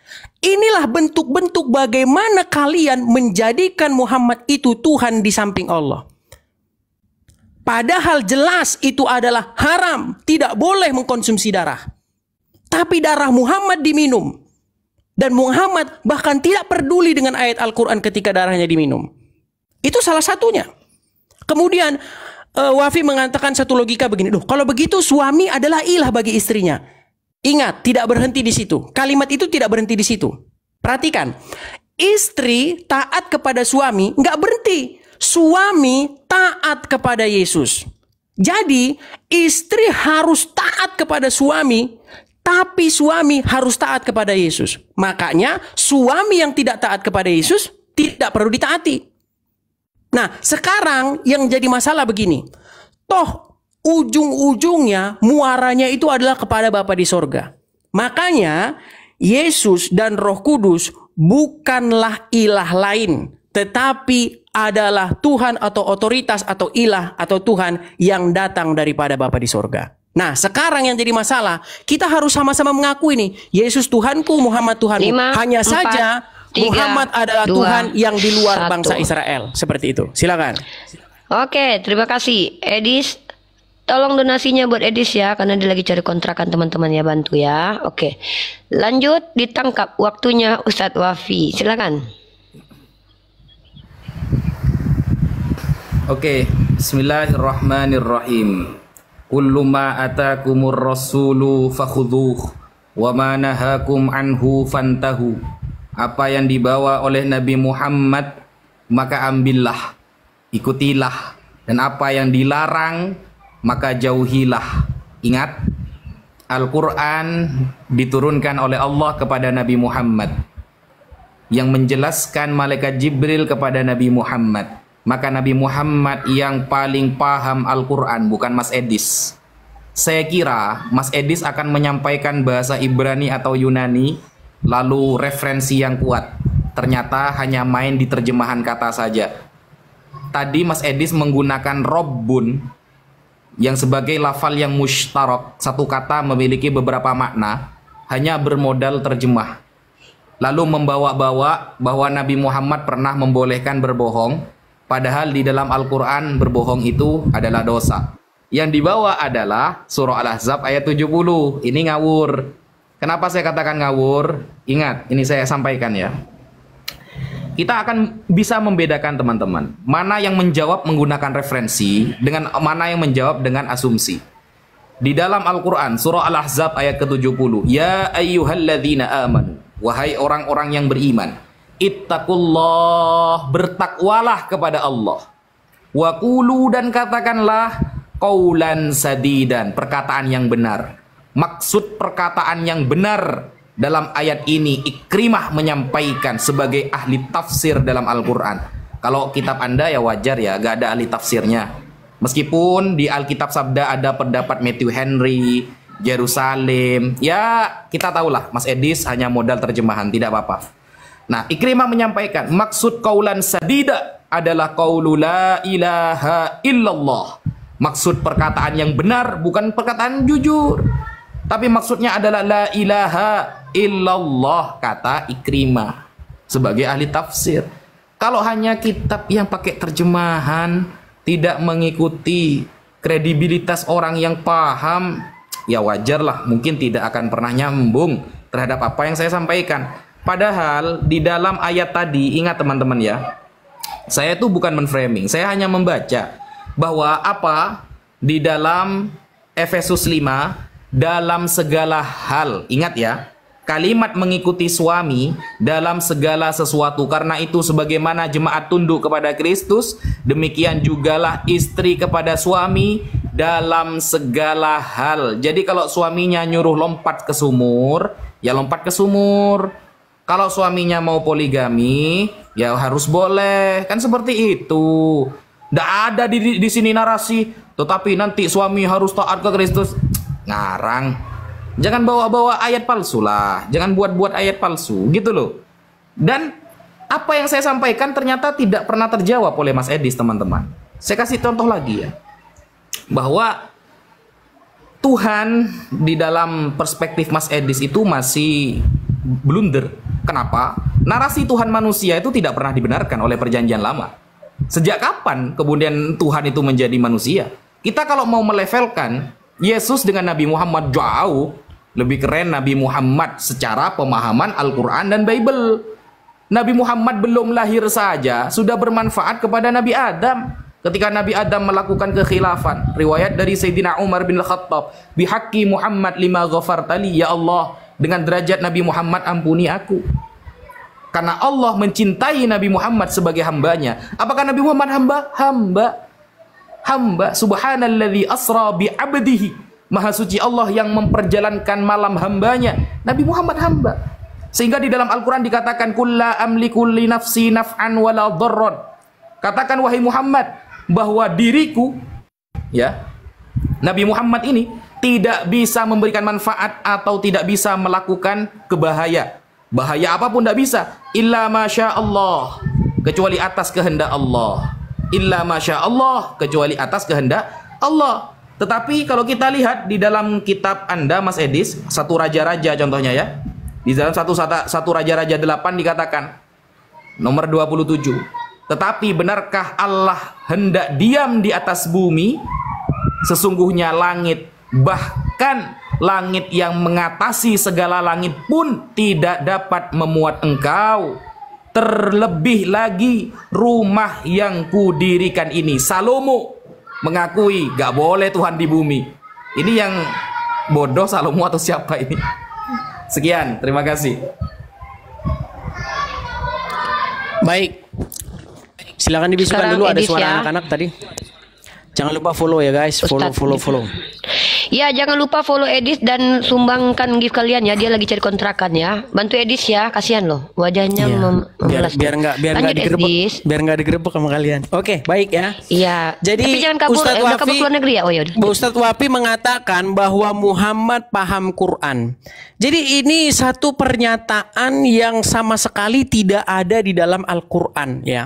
Inilah bentuk-bentuk bagaimana kalian menjadikan Muhammad itu Tuhan di samping Allah. Padahal jelas itu adalah haram, tidak boleh mengkonsumsi darah. Tapi darah Muhammad diminum. Dan Muhammad bahkan tidak peduli dengan ayat Al-Quran ketika darahnya diminum. Itu salah satunya. Kemudian eh, Wafi mengatakan satu logika begini, "Duh, kalau begitu suami adalah ilah bagi istrinya." Ingat, tidak berhenti di situ. Kalimat itu tidak berhenti di situ. Perhatikan, istri taat kepada suami nggak berhenti. Suami taat kepada Yesus. Jadi, istri harus taat kepada suami, tapi suami harus taat kepada Yesus. Makanya, suami yang tidak taat kepada Yesus tidak perlu ditaati. Nah, sekarang yang jadi masalah begini. Toh ujung-ujungnya muaranya itu adalah kepada Bapa di sorga. Makanya Yesus dan Roh Kudus bukanlah ilah lain, tetapi adalah Tuhan atau otoritas atau ilah atau Tuhan yang datang daripada Bapa di sorga. Nah, sekarang yang jadi masalah, kita harus sama-sama mengakui nih, Yesus Tuhanku, Muhammad Tuhanku. Lima, Hanya empat, saja tiga, Muhammad adalah dua, Tuhan yang di luar satu. bangsa Israel. Seperti itu. Silakan. Oke, terima kasih. Edis Tolong donasinya buat Edis ya, karena dia lagi cari kontrakan teman-teman ya bantu ya. Oke, lanjut ditangkap waktunya Ustadz Wafi, silakan. Oke, Bismillahirrahmanirrahim. Kullu ma atakumur rasulu fakhuduh wa ma anhu fantahu. Apa yang dibawa oleh Nabi Muhammad maka ambillah, ikutilah dan apa yang dilarang maka jauhilah. Ingat, Al-Quran diturunkan oleh Allah kepada Nabi Muhammad yang menjelaskan malaikat Jibril kepada Nabi Muhammad. Maka Nabi Muhammad yang paling paham Al-Quran bukan Mas Edis. Saya kira Mas Edis akan menyampaikan bahasa Ibrani atau Yunani lalu referensi yang kuat. Ternyata hanya main di terjemahan kata saja. Tadi Mas Edis menggunakan Robbun yang sebagai lafal yang mushtarok, satu kata memiliki beberapa makna, hanya bermodal terjemah. Lalu membawa-bawa bahwa Nabi Muhammad pernah membolehkan berbohong, padahal di dalam Al-Quran berbohong itu adalah dosa. Yang dibawa adalah surah Al-Ahzab ayat 70. Ini ngawur. Kenapa saya katakan ngawur? Ingat, ini saya sampaikan ya kita akan bisa membedakan teman-teman mana yang menjawab menggunakan referensi dengan mana yang menjawab dengan asumsi. Di dalam Al-Qur'an surah Al-Ahzab ayat ke-70, ya ayyuhalladzina aman, wahai orang-orang yang beriman, ittaqullah, bertakwalah kepada Allah. Wa qulu dan katakanlah qaulan sadidan, perkataan yang benar. Maksud perkataan yang benar dalam ayat ini Ikrimah menyampaikan sebagai ahli tafsir dalam Al-Qur'an. Kalau kitab Anda ya wajar ya, gak ada ahli tafsirnya. Meskipun di Alkitab Sabda ada pendapat Matthew Henry, Jerusalem, ya kita tahulah Mas Edis hanya modal terjemahan, tidak apa-apa. Nah, Ikrimah menyampaikan maksud kaulan sadida adalah kaulu la ilaha illallah. Maksud perkataan yang benar bukan perkataan jujur. Tapi maksudnya adalah la ilaha illallah kata Ikrimah sebagai ahli tafsir. Kalau hanya kitab yang pakai terjemahan tidak mengikuti kredibilitas orang yang paham, ya wajarlah mungkin tidak akan pernah nyambung terhadap apa yang saya sampaikan. Padahal di dalam ayat tadi ingat teman-teman ya. Saya itu bukan menframing, saya hanya membaca bahwa apa di dalam Efesus 5 dalam segala hal. Ingat ya, kalimat mengikuti suami dalam segala sesuatu. Karena itu sebagaimana jemaat tunduk kepada Kristus, demikian jugalah istri kepada suami dalam segala hal. Jadi kalau suaminya nyuruh lompat ke sumur, ya lompat ke sumur. Kalau suaminya mau poligami, ya harus boleh. Kan seperti itu. Tidak ada di, di sini narasi, tetapi nanti suami harus taat ke Kristus Ngarang. Jangan bawa-bawa ayat palsu lah. Jangan buat-buat ayat palsu gitu loh. Dan apa yang saya sampaikan ternyata tidak pernah terjawab oleh Mas Edis teman-teman. Saya kasih contoh lagi ya. Bahwa Tuhan di dalam perspektif Mas Edis itu masih blunder. Kenapa? Narasi Tuhan manusia itu tidak pernah dibenarkan oleh perjanjian lama. Sejak kapan kemudian Tuhan itu menjadi manusia? Kita kalau mau melevelkan Yesus dengan Nabi Muhammad jauh lebih keren Nabi Muhammad secara pemahaman Al-Quran dan Bible. Nabi Muhammad belum lahir saja sudah bermanfaat kepada Nabi Adam. Ketika Nabi Adam melakukan kekhilafan, riwayat dari Sayyidina Umar bin Khattab, bihaki Muhammad lima tali ya Allah, dengan derajat Nabi Muhammad ampuni aku. Karena Allah mencintai Nabi Muhammad sebagai hambanya. Apakah Nabi Muhammad hamba? Hamba hamba subhanalladzi asra bi abdihi Maha suci Allah yang memperjalankan malam hambanya Nabi Muhammad hamba sehingga di dalam Al-Quran dikatakan kulla amliku li nafsi naf'an wala dharran katakan wahai Muhammad bahwa diriku ya Nabi Muhammad ini tidak bisa memberikan manfaat atau tidak bisa melakukan kebahaya bahaya apapun tidak bisa illa masya Allah kecuali atas kehendak Allah illa masya Allah kecuali atas kehendak Allah. Tetapi kalau kita lihat di dalam kitab Anda Mas Edis, satu raja-raja contohnya ya. Di dalam satu satu raja-raja delapan dikatakan nomor 27. Tetapi benarkah Allah hendak diam di atas bumi? Sesungguhnya langit bahkan langit yang mengatasi segala langit pun tidak dapat memuat engkau terlebih lagi rumah yang kudirikan ini. Salomo mengakui gak boleh Tuhan di bumi. Ini yang bodoh Salomo atau siapa ini? Sekian, terima kasih. Baik. Silakan dibisukan dulu ada suara ya. anak-anak ya. tadi. Jangan lupa follow ya guys, follow follow follow. Ya, jangan lupa follow Edis dan sumbangkan gift kalian ya. Dia lagi cari kontrakan ya. Bantu Edis ya, kasihan loh. Wajahnya ya. mem biar, biar biar enggak digerebek. Biar enggak digerebek sama kalian. Oke, baik ya. Iya. Jadi Tapi jangan kabur, Ustadz eh, negeri ya. Oh ya. Ustadz Wafi mengatakan bahwa Muhammad paham Quran. Jadi ini satu pernyataan yang sama sekali tidak ada di dalam Al-Qur'an ya.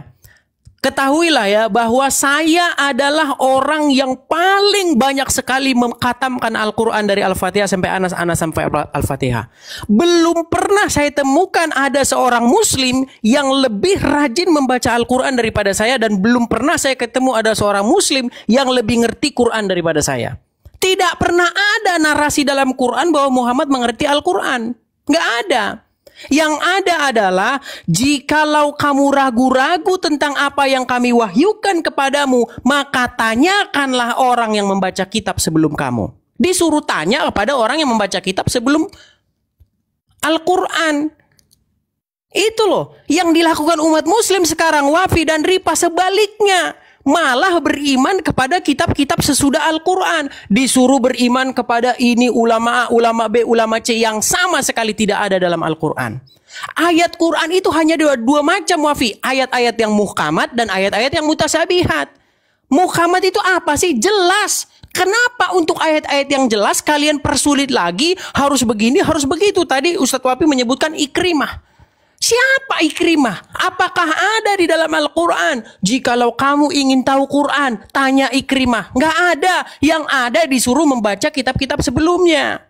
Ketahuilah ya bahwa saya adalah orang yang paling banyak sekali mengkatamkan Al-Quran dari Al-Fatihah sampai Anas, Anas sampai Al-Fatihah. Belum pernah saya temukan ada seorang Muslim yang lebih rajin membaca Al-Quran daripada saya dan belum pernah saya ketemu ada seorang Muslim yang lebih ngerti Quran daripada saya. Tidak pernah ada narasi dalam Quran bahwa Muhammad mengerti Al-Quran. Nggak ada. Yang ada adalah jikalau kamu ragu-ragu tentang apa yang kami wahyukan kepadamu, maka tanyakanlah orang yang membaca kitab sebelum kamu. Disuruh tanya kepada orang yang membaca kitab sebelum Al-Qur'an. Itu loh yang dilakukan umat muslim sekarang Wafi dan Ripa sebaliknya malah beriman kepada kitab-kitab sesudah Al-Quran. Disuruh beriman kepada ini ulama A, ulama B, ulama C yang sama sekali tidak ada dalam Al-Quran. Ayat Quran itu hanya dua, dua macam wafi. Ayat-ayat yang muhkamat dan ayat-ayat yang mutasabihat. Muhammad itu apa sih? Jelas. Kenapa untuk ayat-ayat yang jelas kalian persulit lagi harus begini, harus begitu? Tadi Ustadz Wapi menyebutkan ikrimah. Siapa Ikrimah? Apakah ada di dalam Al-Quran? Jikalau kamu ingin tahu Quran, tanya Ikrimah. Nggak ada. Yang ada disuruh membaca kitab-kitab sebelumnya.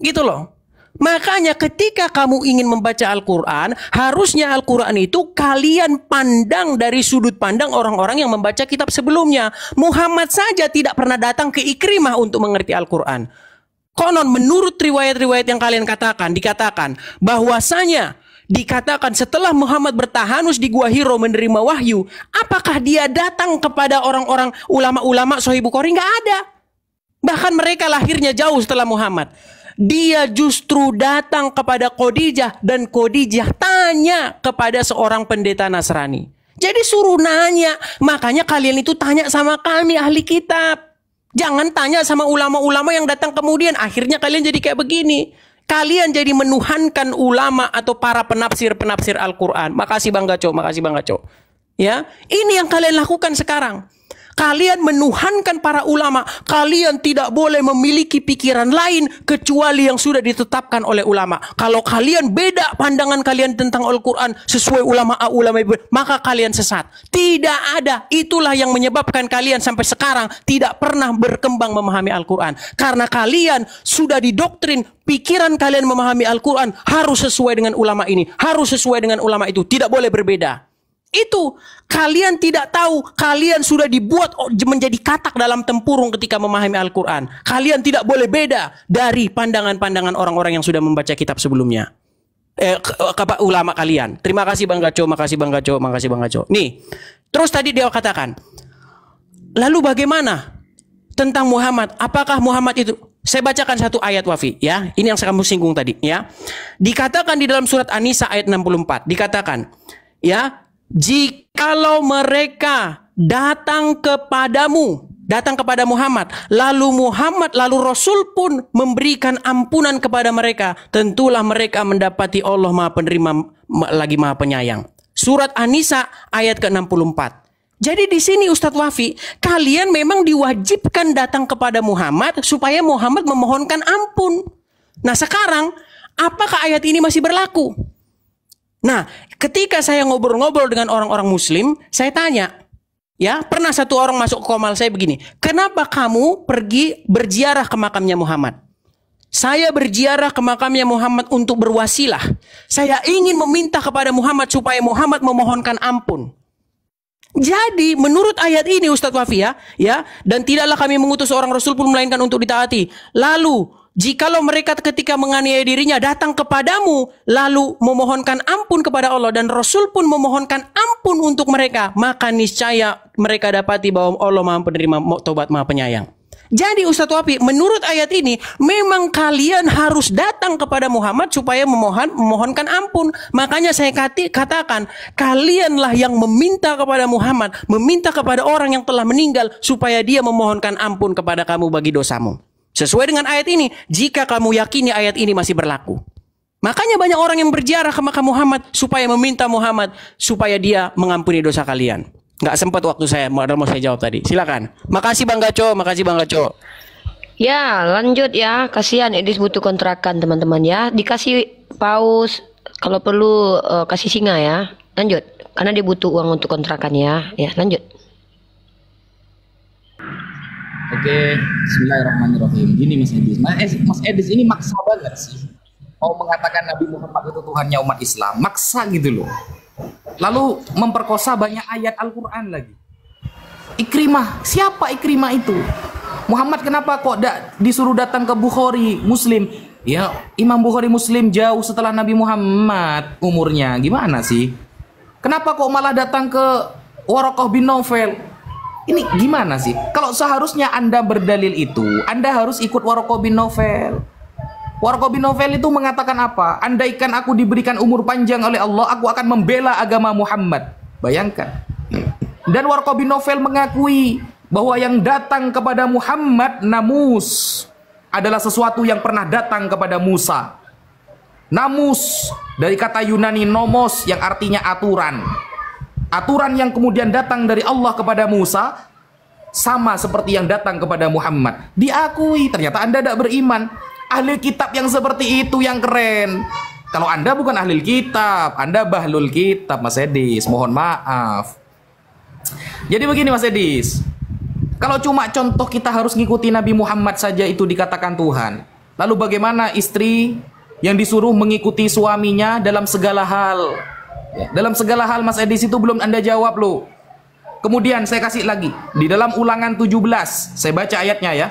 Gitu loh. Makanya ketika kamu ingin membaca Al-Quran, harusnya Al-Quran itu kalian pandang dari sudut pandang orang-orang yang membaca kitab sebelumnya. Muhammad saja tidak pernah datang ke Ikrimah untuk mengerti Al-Quran. Konon menurut riwayat-riwayat yang kalian katakan, dikatakan bahwasanya dikatakan setelah Muhammad bertahanus di Gua Hiro menerima wahyu, apakah dia datang kepada orang-orang ulama-ulama Sahih Bukhari? Nggak ada. Bahkan mereka lahirnya jauh setelah Muhammad. Dia justru datang kepada Khadijah dan Khadijah tanya kepada seorang pendeta Nasrani. Jadi suruh nanya, makanya kalian itu tanya sama kami ahli kitab. Jangan tanya sama ulama-ulama yang datang kemudian, akhirnya kalian jadi kayak begini. Kalian jadi menuhankan ulama atau para penafsir-penafsir Al-Quran. Makasih Bang Gaco, makasih Bang Gaco. Ya, ini yang kalian lakukan sekarang. Kalian menuhankan para ulama. Kalian tidak boleh memiliki pikiran lain kecuali yang sudah ditetapkan oleh ulama. Kalau kalian beda pandangan kalian tentang Al-Quran sesuai ulama ulama maka kalian sesat. Tidak ada. Itulah yang menyebabkan kalian sampai sekarang tidak pernah berkembang memahami Al-Quran. Karena kalian sudah didoktrin pikiran kalian memahami Al-Quran harus sesuai dengan ulama ini. Harus sesuai dengan ulama itu. Tidak boleh berbeda. Itu kalian tidak tahu, kalian sudah dibuat menjadi katak dalam tempurung ketika memahami Al-Qur'an. Kalian tidak boleh beda dari pandangan-pandangan orang-orang yang sudah membaca kitab sebelumnya. Eh, kapa, eh, ulama kalian. Terima kasih Bang Gaco, makasih Bang Gaco, makasih Bang Gaco. Nih. Terus tadi dia katakan, lalu bagaimana tentang Muhammad? Apakah Muhammad itu saya bacakan satu ayat Wafi ya. Ini yang saya kamu singgung tadi ya. Dikatakan di dalam surat an ayat 64 dikatakan ya jikalau mereka datang kepadamu, datang kepada Muhammad, lalu Muhammad, lalu Rasul pun memberikan ampunan kepada mereka, tentulah mereka mendapati Allah Maha Penerima lagi Maha Penyayang. Surat An-Nisa ayat ke-64. Jadi di sini Ustadz Wafi, kalian memang diwajibkan datang kepada Muhammad supaya Muhammad memohonkan ampun. Nah sekarang, apakah ayat ini masih berlaku? Nah, ketika saya ngobrol-ngobrol dengan orang-orang muslim, saya tanya, ya, pernah satu orang masuk ke komal saya begini, "Kenapa kamu pergi berziarah ke makamnya Muhammad?" Saya berziarah ke makamnya Muhammad untuk berwasilah. Saya ingin meminta kepada Muhammad supaya Muhammad memohonkan ampun. Jadi menurut ayat ini Ustadz Wafia ya dan tidaklah kami mengutus seorang rasul pun melainkan untuk ditaati. Lalu jikalau mereka ketika menganiaya dirinya datang kepadamu lalu memohonkan ampun kepada Allah dan Rasul pun memohonkan ampun untuk mereka maka niscaya mereka dapati bahwa Allah maha penerima tobat maha penyayang jadi Ustadz Wapi, menurut ayat ini memang kalian harus datang kepada Muhammad supaya memohon memohonkan ampun. Makanya saya katakan, kalianlah yang meminta kepada Muhammad, meminta kepada orang yang telah meninggal supaya dia memohonkan ampun kepada kamu bagi dosamu. Sesuai dengan ayat ini, jika kamu yakini ayat ini masih berlaku. Makanya banyak orang yang berziarah ke makam Muhammad supaya meminta Muhammad supaya dia mengampuni dosa kalian. Nggak sempat waktu saya, modal mau saya jawab tadi. Silakan. Makasih Bang Gaco, makasih Bang Gaco. Ya, lanjut ya. Kasihan Edis butuh kontrakan teman-teman ya. Dikasih paus, kalau perlu uh, kasih singa ya. Lanjut, karena dia butuh uang untuk kontrakan ya. Ya, lanjut. Oke, Bismillahirrahmanirrahim. Gini Mas Edis. Mas, Mas Edis ini maksa banget sih. Mau mengatakan Nabi Muhammad itu Tuhannya umat Islam. Maksa gitu loh. Lalu memperkosa banyak ayat Al-Quran lagi. Ikrimah, siapa Ikrimah itu? Muhammad kenapa kok da disuruh datang ke Bukhari Muslim? Ya, Imam Bukhari Muslim jauh setelah Nabi Muhammad umurnya. Gimana sih? Kenapa kok malah datang ke Warokoh bin Novel? Ini gimana sih? Kalau seharusnya Anda berdalil itu, Anda harus ikut Waroko Novel. Waroko Novel itu mengatakan apa? Andaikan aku diberikan umur panjang oleh Allah, aku akan membela agama Muhammad. Bayangkan. Dan Warko Novel mengakui bahwa yang datang kepada Muhammad namus adalah sesuatu yang pernah datang kepada Musa. Namus dari kata Yunani nomos yang artinya aturan. Aturan yang kemudian datang dari Allah kepada Musa sama seperti yang datang kepada Muhammad. Diakui, ternyata Anda tidak beriman. Ahli kitab yang seperti itu yang keren. Kalau Anda bukan ahli kitab, Anda bahlul kitab, Mas Edis. Mohon maaf. Jadi begini Mas Edis. Kalau cuma contoh kita harus ngikuti Nabi Muhammad saja itu dikatakan Tuhan. Lalu bagaimana istri yang disuruh mengikuti suaminya dalam segala hal? Ya. Dalam segala hal Mas Edi situ belum Anda jawab loh. Kemudian saya kasih lagi di dalam Ulangan 17, saya baca ayatnya ya.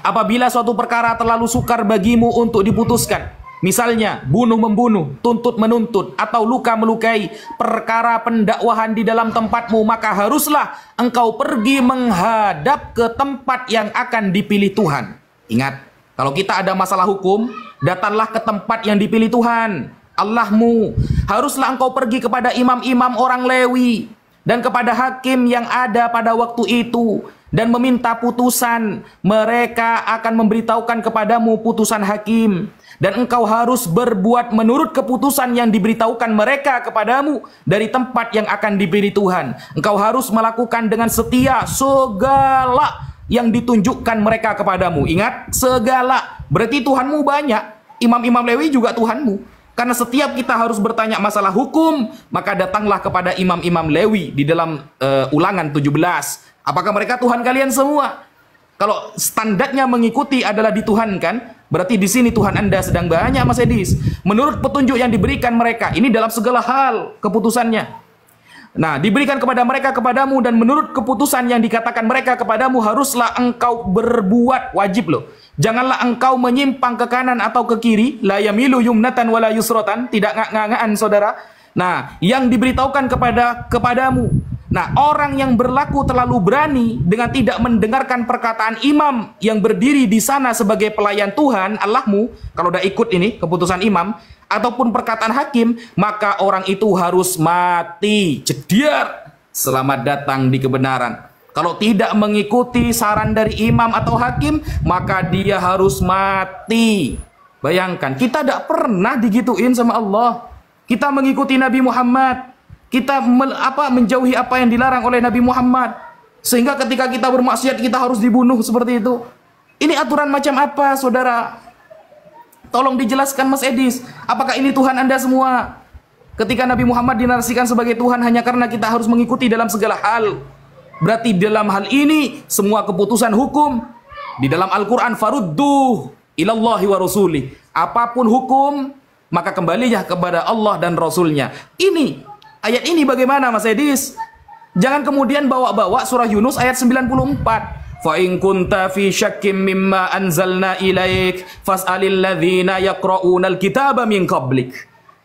Apabila suatu perkara terlalu sukar bagimu untuk diputuskan, misalnya bunuh membunuh, tuntut menuntut atau luka melukai, perkara pendakwahan di dalam tempatmu maka haruslah engkau pergi menghadap ke tempat yang akan dipilih Tuhan. Ingat, kalau kita ada masalah hukum, datanglah ke tempat yang dipilih Tuhan. Allahmu. Haruslah engkau pergi kepada imam-imam orang Lewi dan kepada hakim yang ada pada waktu itu dan meminta putusan. Mereka akan memberitahukan kepadamu putusan hakim dan engkau harus berbuat menurut keputusan yang diberitahukan mereka kepadamu dari tempat yang akan diberi Tuhan. Engkau harus melakukan dengan setia segala yang ditunjukkan mereka kepadamu. Ingat, segala berarti Tuhanmu banyak. Imam-imam Lewi juga Tuhanmu. Karena setiap kita harus bertanya masalah hukum, maka datanglah kepada imam-imam Lewi di dalam uh, ulangan 17. Apakah mereka Tuhan kalian semua? Kalau standarnya mengikuti adalah dituhankan, berarti di sini Tuhan Anda sedang banyak Mas Edis. Menurut petunjuk yang diberikan mereka, ini dalam segala hal keputusannya. Nah, diberikan kepada mereka kepadamu dan menurut keputusan yang dikatakan mereka kepadamu haruslah engkau berbuat wajib loh. Janganlah engkau menyimpang ke kanan atau ke kiri, la yamilu yumnatan wala yusrotan, tidak ngangaan saudara. Nah, yang diberitahukan kepada kepadamu. Nah, orang yang berlaku terlalu berani dengan tidak mendengarkan perkataan imam yang berdiri di sana sebagai pelayan Tuhan Allahmu, kalau udah ikut ini keputusan imam ataupun perkataan hakim, maka orang itu harus mati. Jediar. Selamat datang di kebenaran. Kalau tidak mengikuti saran dari imam atau hakim, maka dia harus mati. Bayangkan, kita tidak pernah digituin sama Allah. Kita mengikuti Nabi Muhammad. Kita apa menjauhi apa yang dilarang oleh Nabi Muhammad. Sehingga ketika kita bermaksiat kita harus dibunuh seperti itu. Ini aturan macam apa, saudara? Tolong dijelaskan Mas Edis. Apakah ini Tuhan Anda semua? Ketika Nabi Muhammad dinarsikan sebagai Tuhan hanya karena kita harus mengikuti dalam segala hal. Berarti dalam hal ini semua keputusan hukum di dalam Al-Qur'an faruddu ilallahi wa rasuli. Apapun hukum maka kembalilah kepada Allah dan Rasulnya. Ini ayat ini bagaimana Mas Edis? Jangan kemudian bawa-bawa surah Yunus ayat 94. in kunta فِي شَكٍّ mimma anzalna ilaik فَاسْأَلِ ladzina yaqra'unal الْكِتَابَ min qablik.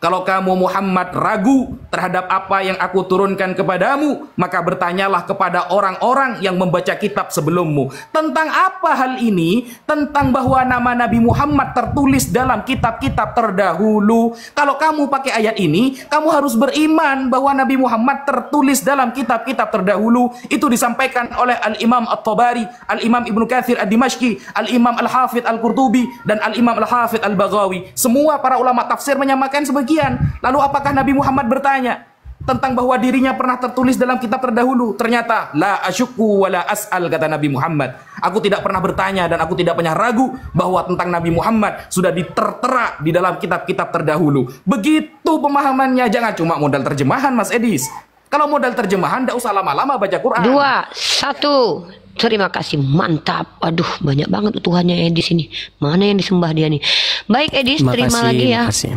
Kalau kamu Muhammad ragu terhadap apa yang aku turunkan kepadamu, maka bertanyalah kepada orang-orang yang membaca kitab sebelummu. Tentang apa hal ini? Tentang bahwa nama Nabi Muhammad tertulis dalam kitab-kitab terdahulu. Kalau kamu pakai ayat ini, kamu harus beriman bahwa Nabi Muhammad tertulis dalam kitab-kitab terdahulu. Itu disampaikan oleh Al-Imam At-Tabari, Al-Imam Ibnu Kathir Ad-Dimashqi, Al-Imam al Hafid Al-Qurtubi, dan Al-Imam al Hafid Al-Baghawi. Semua para ulama tafsir menyamakan sebagai demikian. Lalu apakah Nabi Muhammad bertanya tentang bahwa dirinya pernah tertulis dalam kitab terdahulu? Ternyata la asyukku wala as'al kata Nabi Muhammad. Aku tidak pernah bertanya dan aku tidak pernah ragu bahwa tentang Nabi Muhammad sudah ditertera di dalam kitab-kitab terdahulu. Begitu pemahamannya, jangan cuma modal terjemahan Mas Edis. Kalau modal terjemahan, tidak usah lama-lama baca Quran. Dua, satu. Terima kasih, mantap. Aduh, banyak banget tuhannya Edis ya ini. Mana yang disembah dia nih? Baik Edis, makasih, terima lagi ya. Makasih.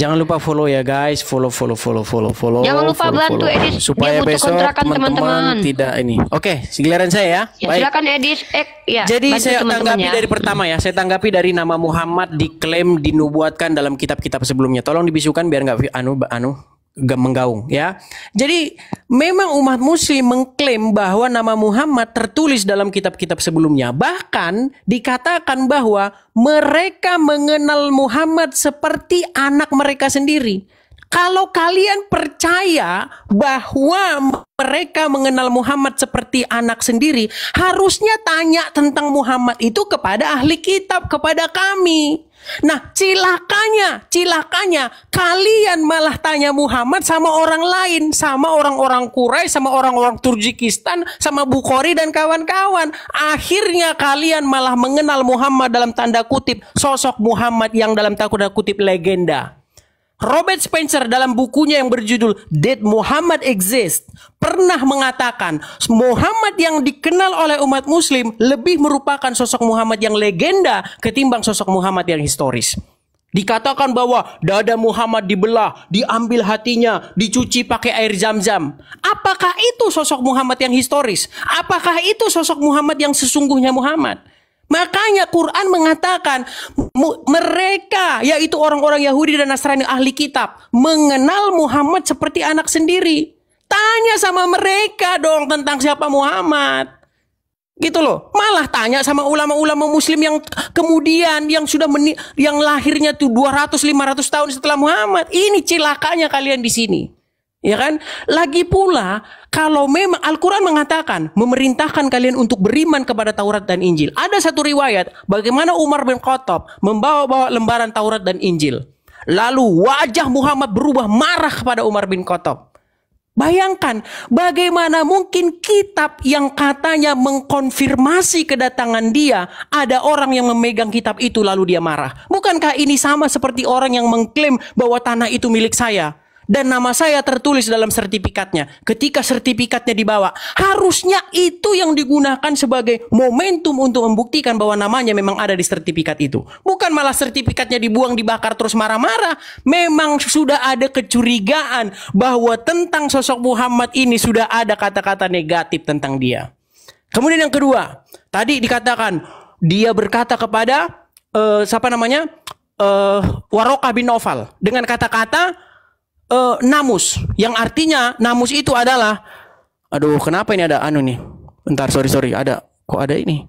Jangan lupa follow ya guys, follow follow follow follow follow. Jangan lupa follow, bantu follow. Edis supaya besok teman-teman tidak ini. Oke, okay, giliran saya ya. ya Baik. Silakan Edis. Eh, ya, Jadi saya teman tanggapi dari pertama ya. Saya tanggapi dari nama Muhammad diklaim dinubuatkan dalam kitab-kitab sebelumnya. Tolong dibisukan biar nggak anu anu menggaung ya. Jadi memang umat muslim mengklaim bahwa nama Muhammad tertulis dalam kitab-kitab sebelumnya. Bahkan dikatakan bahwa mereka mengenal Muhammad seperti anak mereka sendiri. Kalau kalian percaya bahwa mereka mengenal Muhammad seperti anak sendiri, harusnya tanya tentang Muhammad itu kepada ahli kitab, kepada kami. Nah, cilakanya, cilakanya kalian malah tanya Muhammad sama orang lain, sama orang-orang Quraisy, sama orang-orang Turjikistan, sama Bukhari dan kawan-kawan. Akhirnya kalian malah mengenal Muhammad dalam tanda kutip, sosok Muhammad yang dalam tanda kutip legenda. Robert Spencer dalam bukunya yang berjudul Did Muhammad Exist pernah mengatakan Muhammad yang dikenal oleh umat muslim lebih merupakan sosok Muhammad yang legenda ketimbang sosok Muhammad yang historis. Dikatakan bahwa dada Muhammad dibelah, diambil hatinya, dicuci pakai air zam-zam. Apakah itu sosok Muhammad yang historis? Apakah itu sosok Muhammad yang sesungguhnya Muhammad? Makanya Quran mengatakan mereka yaitu orang-orang Yahudi dan Nasrani ahli kitab mengenal Muhammad seperti anak sendiri. Tanya sama mereka dong tentang siapa Muhammad. Gitu loh. Malah tanya sama ulama-ulama muslim yang kemudian yang sudah yang lahirnya tuh 200 500 tahun setelah Muhammad. Ini celakanya kalian di sini. Ya kan? Lagi pula, kalau memang Al-Quran mengatakan, memerintahkan kalian untuk beriman kepada Taurat dan Injil. Ada satu riwayat, bagaimana Umar bin Khattab membawa-bawa lembaran Taurat dan Injil. Lalu wajah Muhammad berubah marah kepada Umar bin Khattab. Bayangkan bagaimana mungkin kitab yang katanya mengkonfirmasi kedatangan dia ada orang yang memegang kitab itu lalu dia marah. Bukankah ini sama seperti orang yang mengklaim bahwa tanah itu milik saya? dan nama saya tertulis dalam sertifikatnya. Ketika sertifikatnya dibawa, harusnya itu yang digunakan sebagai momentum untuk membuktikan bahwa namanya memang ada di sertifikat itu. Bukan malah sertifikatnya dibuang, dibakar terus marah-marah. Memang sudah ada kecurigaan bahwa tentang sosok Muhammad ini sudah ada kata-kata negatif tentang dia. Kemudian yang kedua, tadi dikatakan dia berkata kepada uh, siapa namanya? Uh, Warokah bin Novel dengan kata-kata uh, namus yang artinya namus itu adalah aduh kenapa ini ada anu nih bentar sorry sorry ada kok ada ini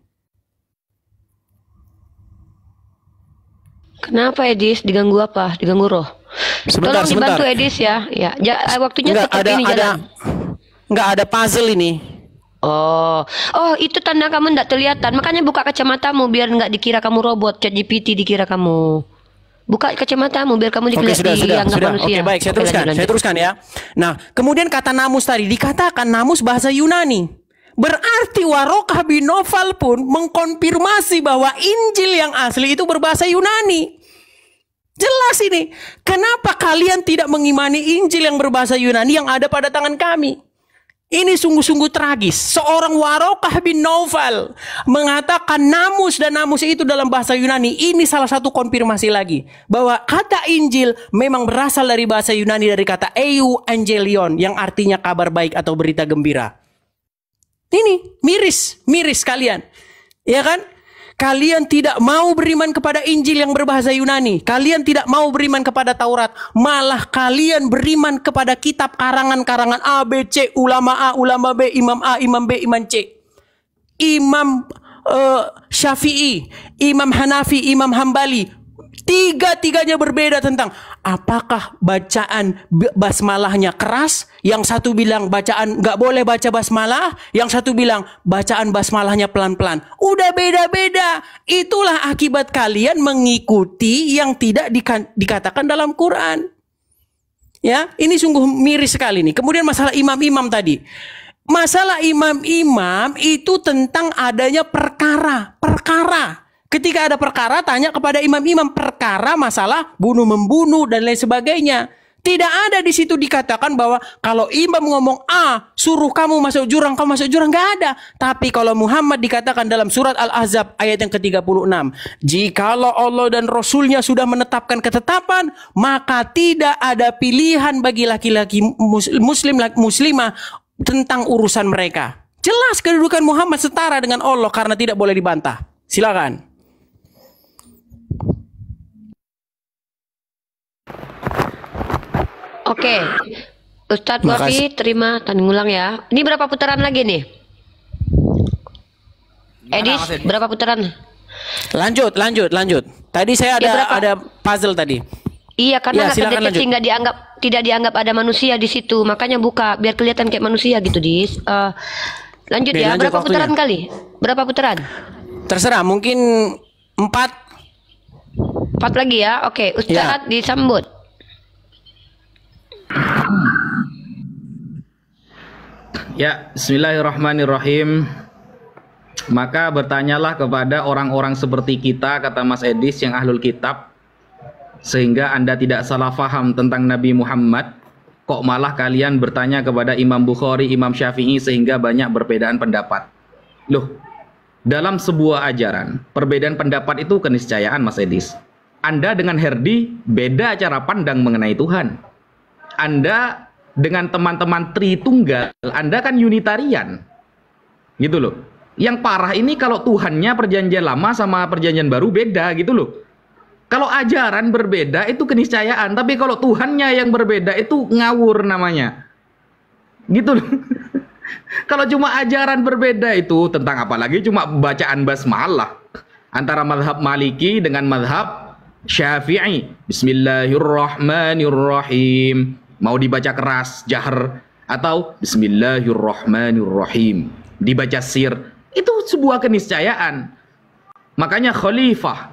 Kenapa Edis diganggu apa? Diganggu roh? Sebentar, Tolong sebentar. dibantu Edis ya. Ya, ja, waktunya enggak, ada, ini ada, jalan. Enggak ada puzzle ini. Oh, oh itu tanda kamu tidak kelihatan. Makanya buka kacamatamu biar nggak dikira kamu robot. ChatGPT dikira kamu. Buka kacamatamu biar kamu dilihat okay, sudah, sudah, sudah. manusia. Oke, okay, baik, saya teruskan. Lanjut, Saya teruskan ya. Nah, kemudian kata namus tadi dikatakan namus bahasa Yunani. Berarti Warokah bin Novel pun mengkonfirmasi bahwa Injil yang asli itu berbahasa Yunani. Jelas ini. Kenapa kalian tidak mengimani Injil yang berbahasa Yunani yang ada pada tangan kami? Ini sungguh-sungguh tragis. Seorang Warokah bin Novel mengatakan namus dan namus itu dalam bahasa Yunani. Ini salah satu konfirmasi lagi. Bahwa kata Injil memang berasal dari bahasa Yunani dari kata eu angelion. Yang artinya kabar baik atau berita gembira. Ini miris, miris kalian. Ya kan? Kalian tidak mau beriman kepada Injil yang berbahasa Yunani. Kalian tidak mau beriman kepada Taurat. Malah kalian beriman kepada kitab karangan-karangan A, B, C, ulama A, ulama B, imam A, imam B, imam C. Imam uh, Syafi'i, Imam Hanafi, Imam Hambali, Tiga-tiganya berbeda tentang apakah bacaan basmalahnya keras. Yang satu bilang bacaan nggak boleh baca basmalah. Yang satu bilang bacaan basmalahnya pelan-pelan. Udah beda-beda. Itulah akibat kalian mengikuti yang tidak dikatakan dalam Quran. Ya, ini sungguh miris sekali nih. Kemudian masalah imam-imam tadi. Masalah imam-imam itu tentang adanya perkara, perkara Ketika ada perkara tanya kepada imam-imam perkara masalah bunuh membunuh dan lain sebagainya. Tidak ada di situ dikatakan bahwa kalau imam ngomong A, suruh kamu masuk jurang, kamu masuk jurang, nggak ada. Tapi kalau Muhammad dikatakan dalam surat Al-Ahzab ayat yang ke-36, jikalau Allah dan Rasulnya sudah menetapkan ketetapan, maka tidak ada pilihan bagi laki-laki muslim muslimah tentang urusan mereka. Jelas kedudukan Muhammad setara dengan Allah karena tidak boleh dibantah. Silakan. Oke. Okay. Ustadz Wafi terima tanding ulang ya. Ini berapa putaran lagi nih? Edis, berapa putaran? Lanjut, lanjut, lanjut. Tadi saya ya, ada ya, ada puzzle tadi. Iya, karena ya, deteksi nggak dianggap tidak dianggap ada manusia di situ, makanya buka biar kelihatan kayak manusia gitu, Dis. Uh, lanjut Oke, ya, lanjut berapa waktunya. putaran kali? Berapa putaran? Terserah, mungkin empat. Empat lagi ya. Oke, ya. Ustadz ya. disambut. Ya, bismillahirrahmanirrahim. Maka bertanyalah kepada orang-orang seperti kita, kata Mas Edis, yang ahlul kitab, sehingga Anda tidak salah faham tentang Nabi Muhammad. Kok malah kalian bertanya kepada Imam Bukhari, Imam Syafi'i, sehingga banyak perbedaan pendapat? Loh, dalam sebuah ajaran, perbedaan pendapat itu keniscayaan, Mas Edis. Anda dengan Herdi beda cara pandang mengenai Tuhan. Anda dengan teman-teman Tritunggal, Anda kan Unitarian. Gitu loh. Yang parah ini kalau Tuhannya perjanjian lama sama perjanjian baru beda gitu loh. Kalau ajaran berbeda itu keniscayaan, tapi kalau Tuhannya yang berbeda itu ngawur namanya. Gitu loh. (laughs) kalau cuma ajaran berbeda itu tentang apalagi cuma bacaan basmalah antara madhab Maliki dengan madhab Syafi'i. Bismillahirrahmanirrahim mau dibaca keras, jahar atau Bismillahirrahmanirrahim dibaca sir itu sebuah keniscayaan. Makanya khalifah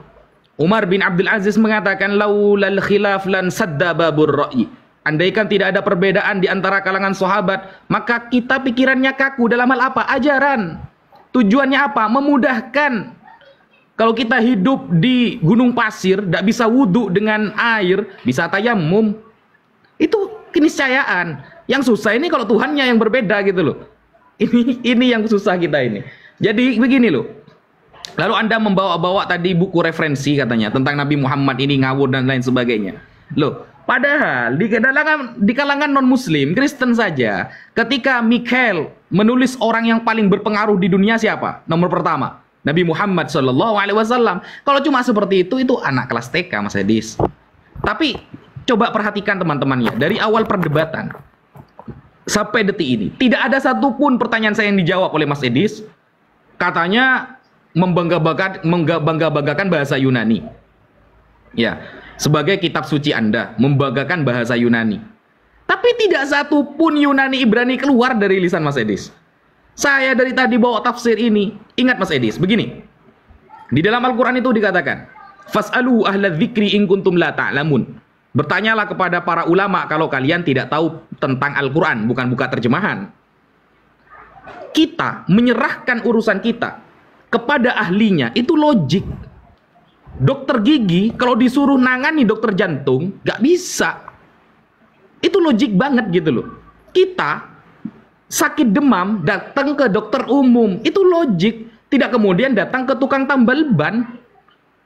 Umar bin Abdul Aziz mengatakan laulal khilaf lan sadda babur ra'i Andaikan tidak ada perbedaan di antara kalangan sahabat, maka kita pikirannya kaku dalam hal apa? Ajaran. Tujuannya apa? Memudahkan. Kalau kita hidup di gunung pasir, tidak bisa wudhu dengan air, bisa tayamum. Itu keniscayaan. Yang susah ini kalau Tuhannya yang berbeda gitu loh. Ini ini yang susah kita ini. Jadi begini loh. Lalu Anda membawa-bawa tadi buku referensi katanya tentang Nabi Muhammad ini ngawur dan lain sebagainya. Loh, padahal di kalangan di kalangan non-muslim, Kristen saja, ketika Michael menulis orang yang paling berpengaruh di dunia siapa? Nomor pertama, Nabi Muhammad Shallallahu alaihi wasallam. Kalau cuma seperti itu itu anak kelas TK Mas Edis. Tapi Coba perhatikan teman teman ya dari awal perdebatan sampai detik ini tidak ada satupun pertanyaan saya yang dijawab oleh Mas Edis. Katanya membanggabagakan banggakan membangga bahasa Yunani. Ya, sebagai kitab suci Anda membanggakan bahasa Yunani. Tapi tidak satupun Yunani Ibrani keluar dari lisan Mas Edis. Saya dari tadi bawa tafsir ini. Ingat Mas Edis, begini. Di dalam Al-Qur'an itu dikatakan, "Fas'alu ahla dzikri in kuntum la ta'lamun." Ta Bertanyalah kepada para ulama kalau kalian tidak tahu tentang Al-Quran, bukan buka terjemahan. Kita menyerahkan urusan kita kepada ahlinya, itu logik. Dokter gigi kalau disuruh nangani dokter jantung, gak bisa. Itu logik banget gitu loh. Kita sakit demam datang ke dokter umum, itu logik. Tidak kemudian datang ke tukang tambal ban,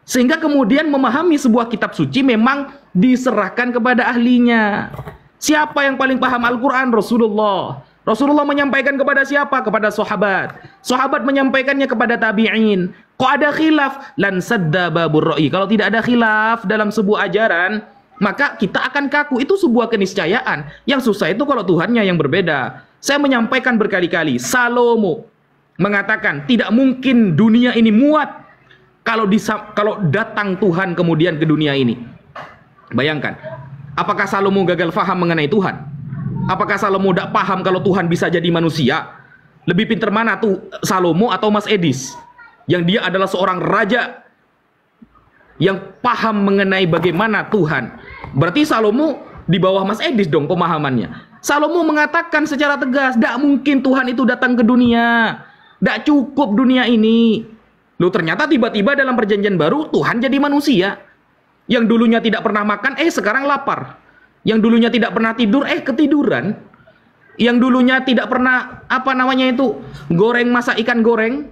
sehingga kemudian memahami sebuah kitab suci memang diserahkan kepada ahlinya. Siapa yang paling paham Al-Quran? Rasulullah. Rasulullah menyampaikan kepada siapa? Kepada sahabat. Sahabat menyampaikannya kepada tabi'in. Kok ada khilaf? Lan sadda babur ro'i. Kalau tidak ada khilaf dalam sebuah ajaran, maka kita akan kaku. Itu sebuah keniscayaan. Yang susah itu kalau Tuhannya yang berbeda. Saya menyampaikan berkali-kali. Salomo mengatakan, tidak mungkin dunia ini muat kalau disam, kalau datang Tuhan kemudian ke dunia ini. Bayangkan, apakah Salomo gagal paham mengenai Tuhan? Apakah Salomo tidak paham kalau Tuhan bisa jadi manusia? Lebih pintar mana tuh Salomo atau Mas Edis? Yang dia adalah seorang raja yang paham mengenai bagaimana Tuhan. Berarti Salomo di bawah Mas Edis dong pemahamannya. Salomo mengatakan secara tegas, tidak mungkin Tuhan itu datang ke dunia. Tidak cukup dunia ini. Loh ternyata tiba-tiba dalam perjanjian baru Tuhan jadi manusia. Yang dulunya tidak pernah makan, eh sekarang lapar. Yang dulunya tidak pernah tidur, eh ketiduran. Yang dulunya tidak pernah apa namanya itu goreng masa ikan goreng,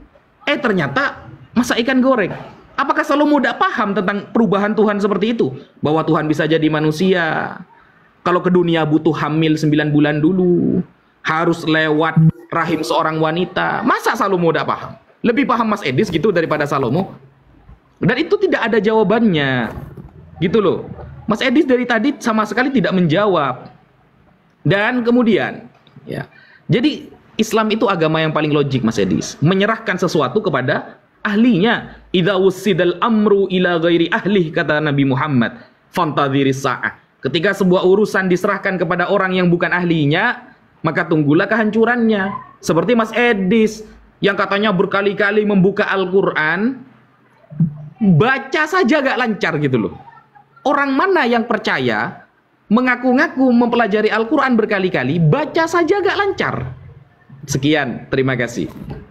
eh ternyata masa ikan goreng. Apakah selalu mudah paham tentang perubahan Tuhan seperti itu? Bahwa Tuhan bisa jadi manusia. Kalau ke dunia butuh hamil 9 bulan dulu. Harus lewat rahim seorang wanita. Masa selalu mudah paham? Lebih paham Mas Edis gitu daripada Salomo? Dan itu tidak ada jawabannya. Gitu loh. Mas Edis dari tadi sama sekali tidak menjawab. Dan kemudian, ya. Jadi Islam itu agama yang paling logik Mas Edis. Menyerahkan sesuatu kepada ahlinya. Idza wusidal amru ila ghairi ahli kata Nabi Muhammad. Fantadhiri sa'ah. Ketika sebuah urusan diserahkan kepada orang yang bukan ahlinya, maka tunggulah kehancurannya. Seperti Mas Edis, yang katanya berkali-kali membuka Al-Quran, baca saja gak lancar gitu loh. Orang mana yang percaya, mengaku-ngaku mempelajari Al-Quran berkali-kali, baca saja gak lancar. Sekian, terima kasih.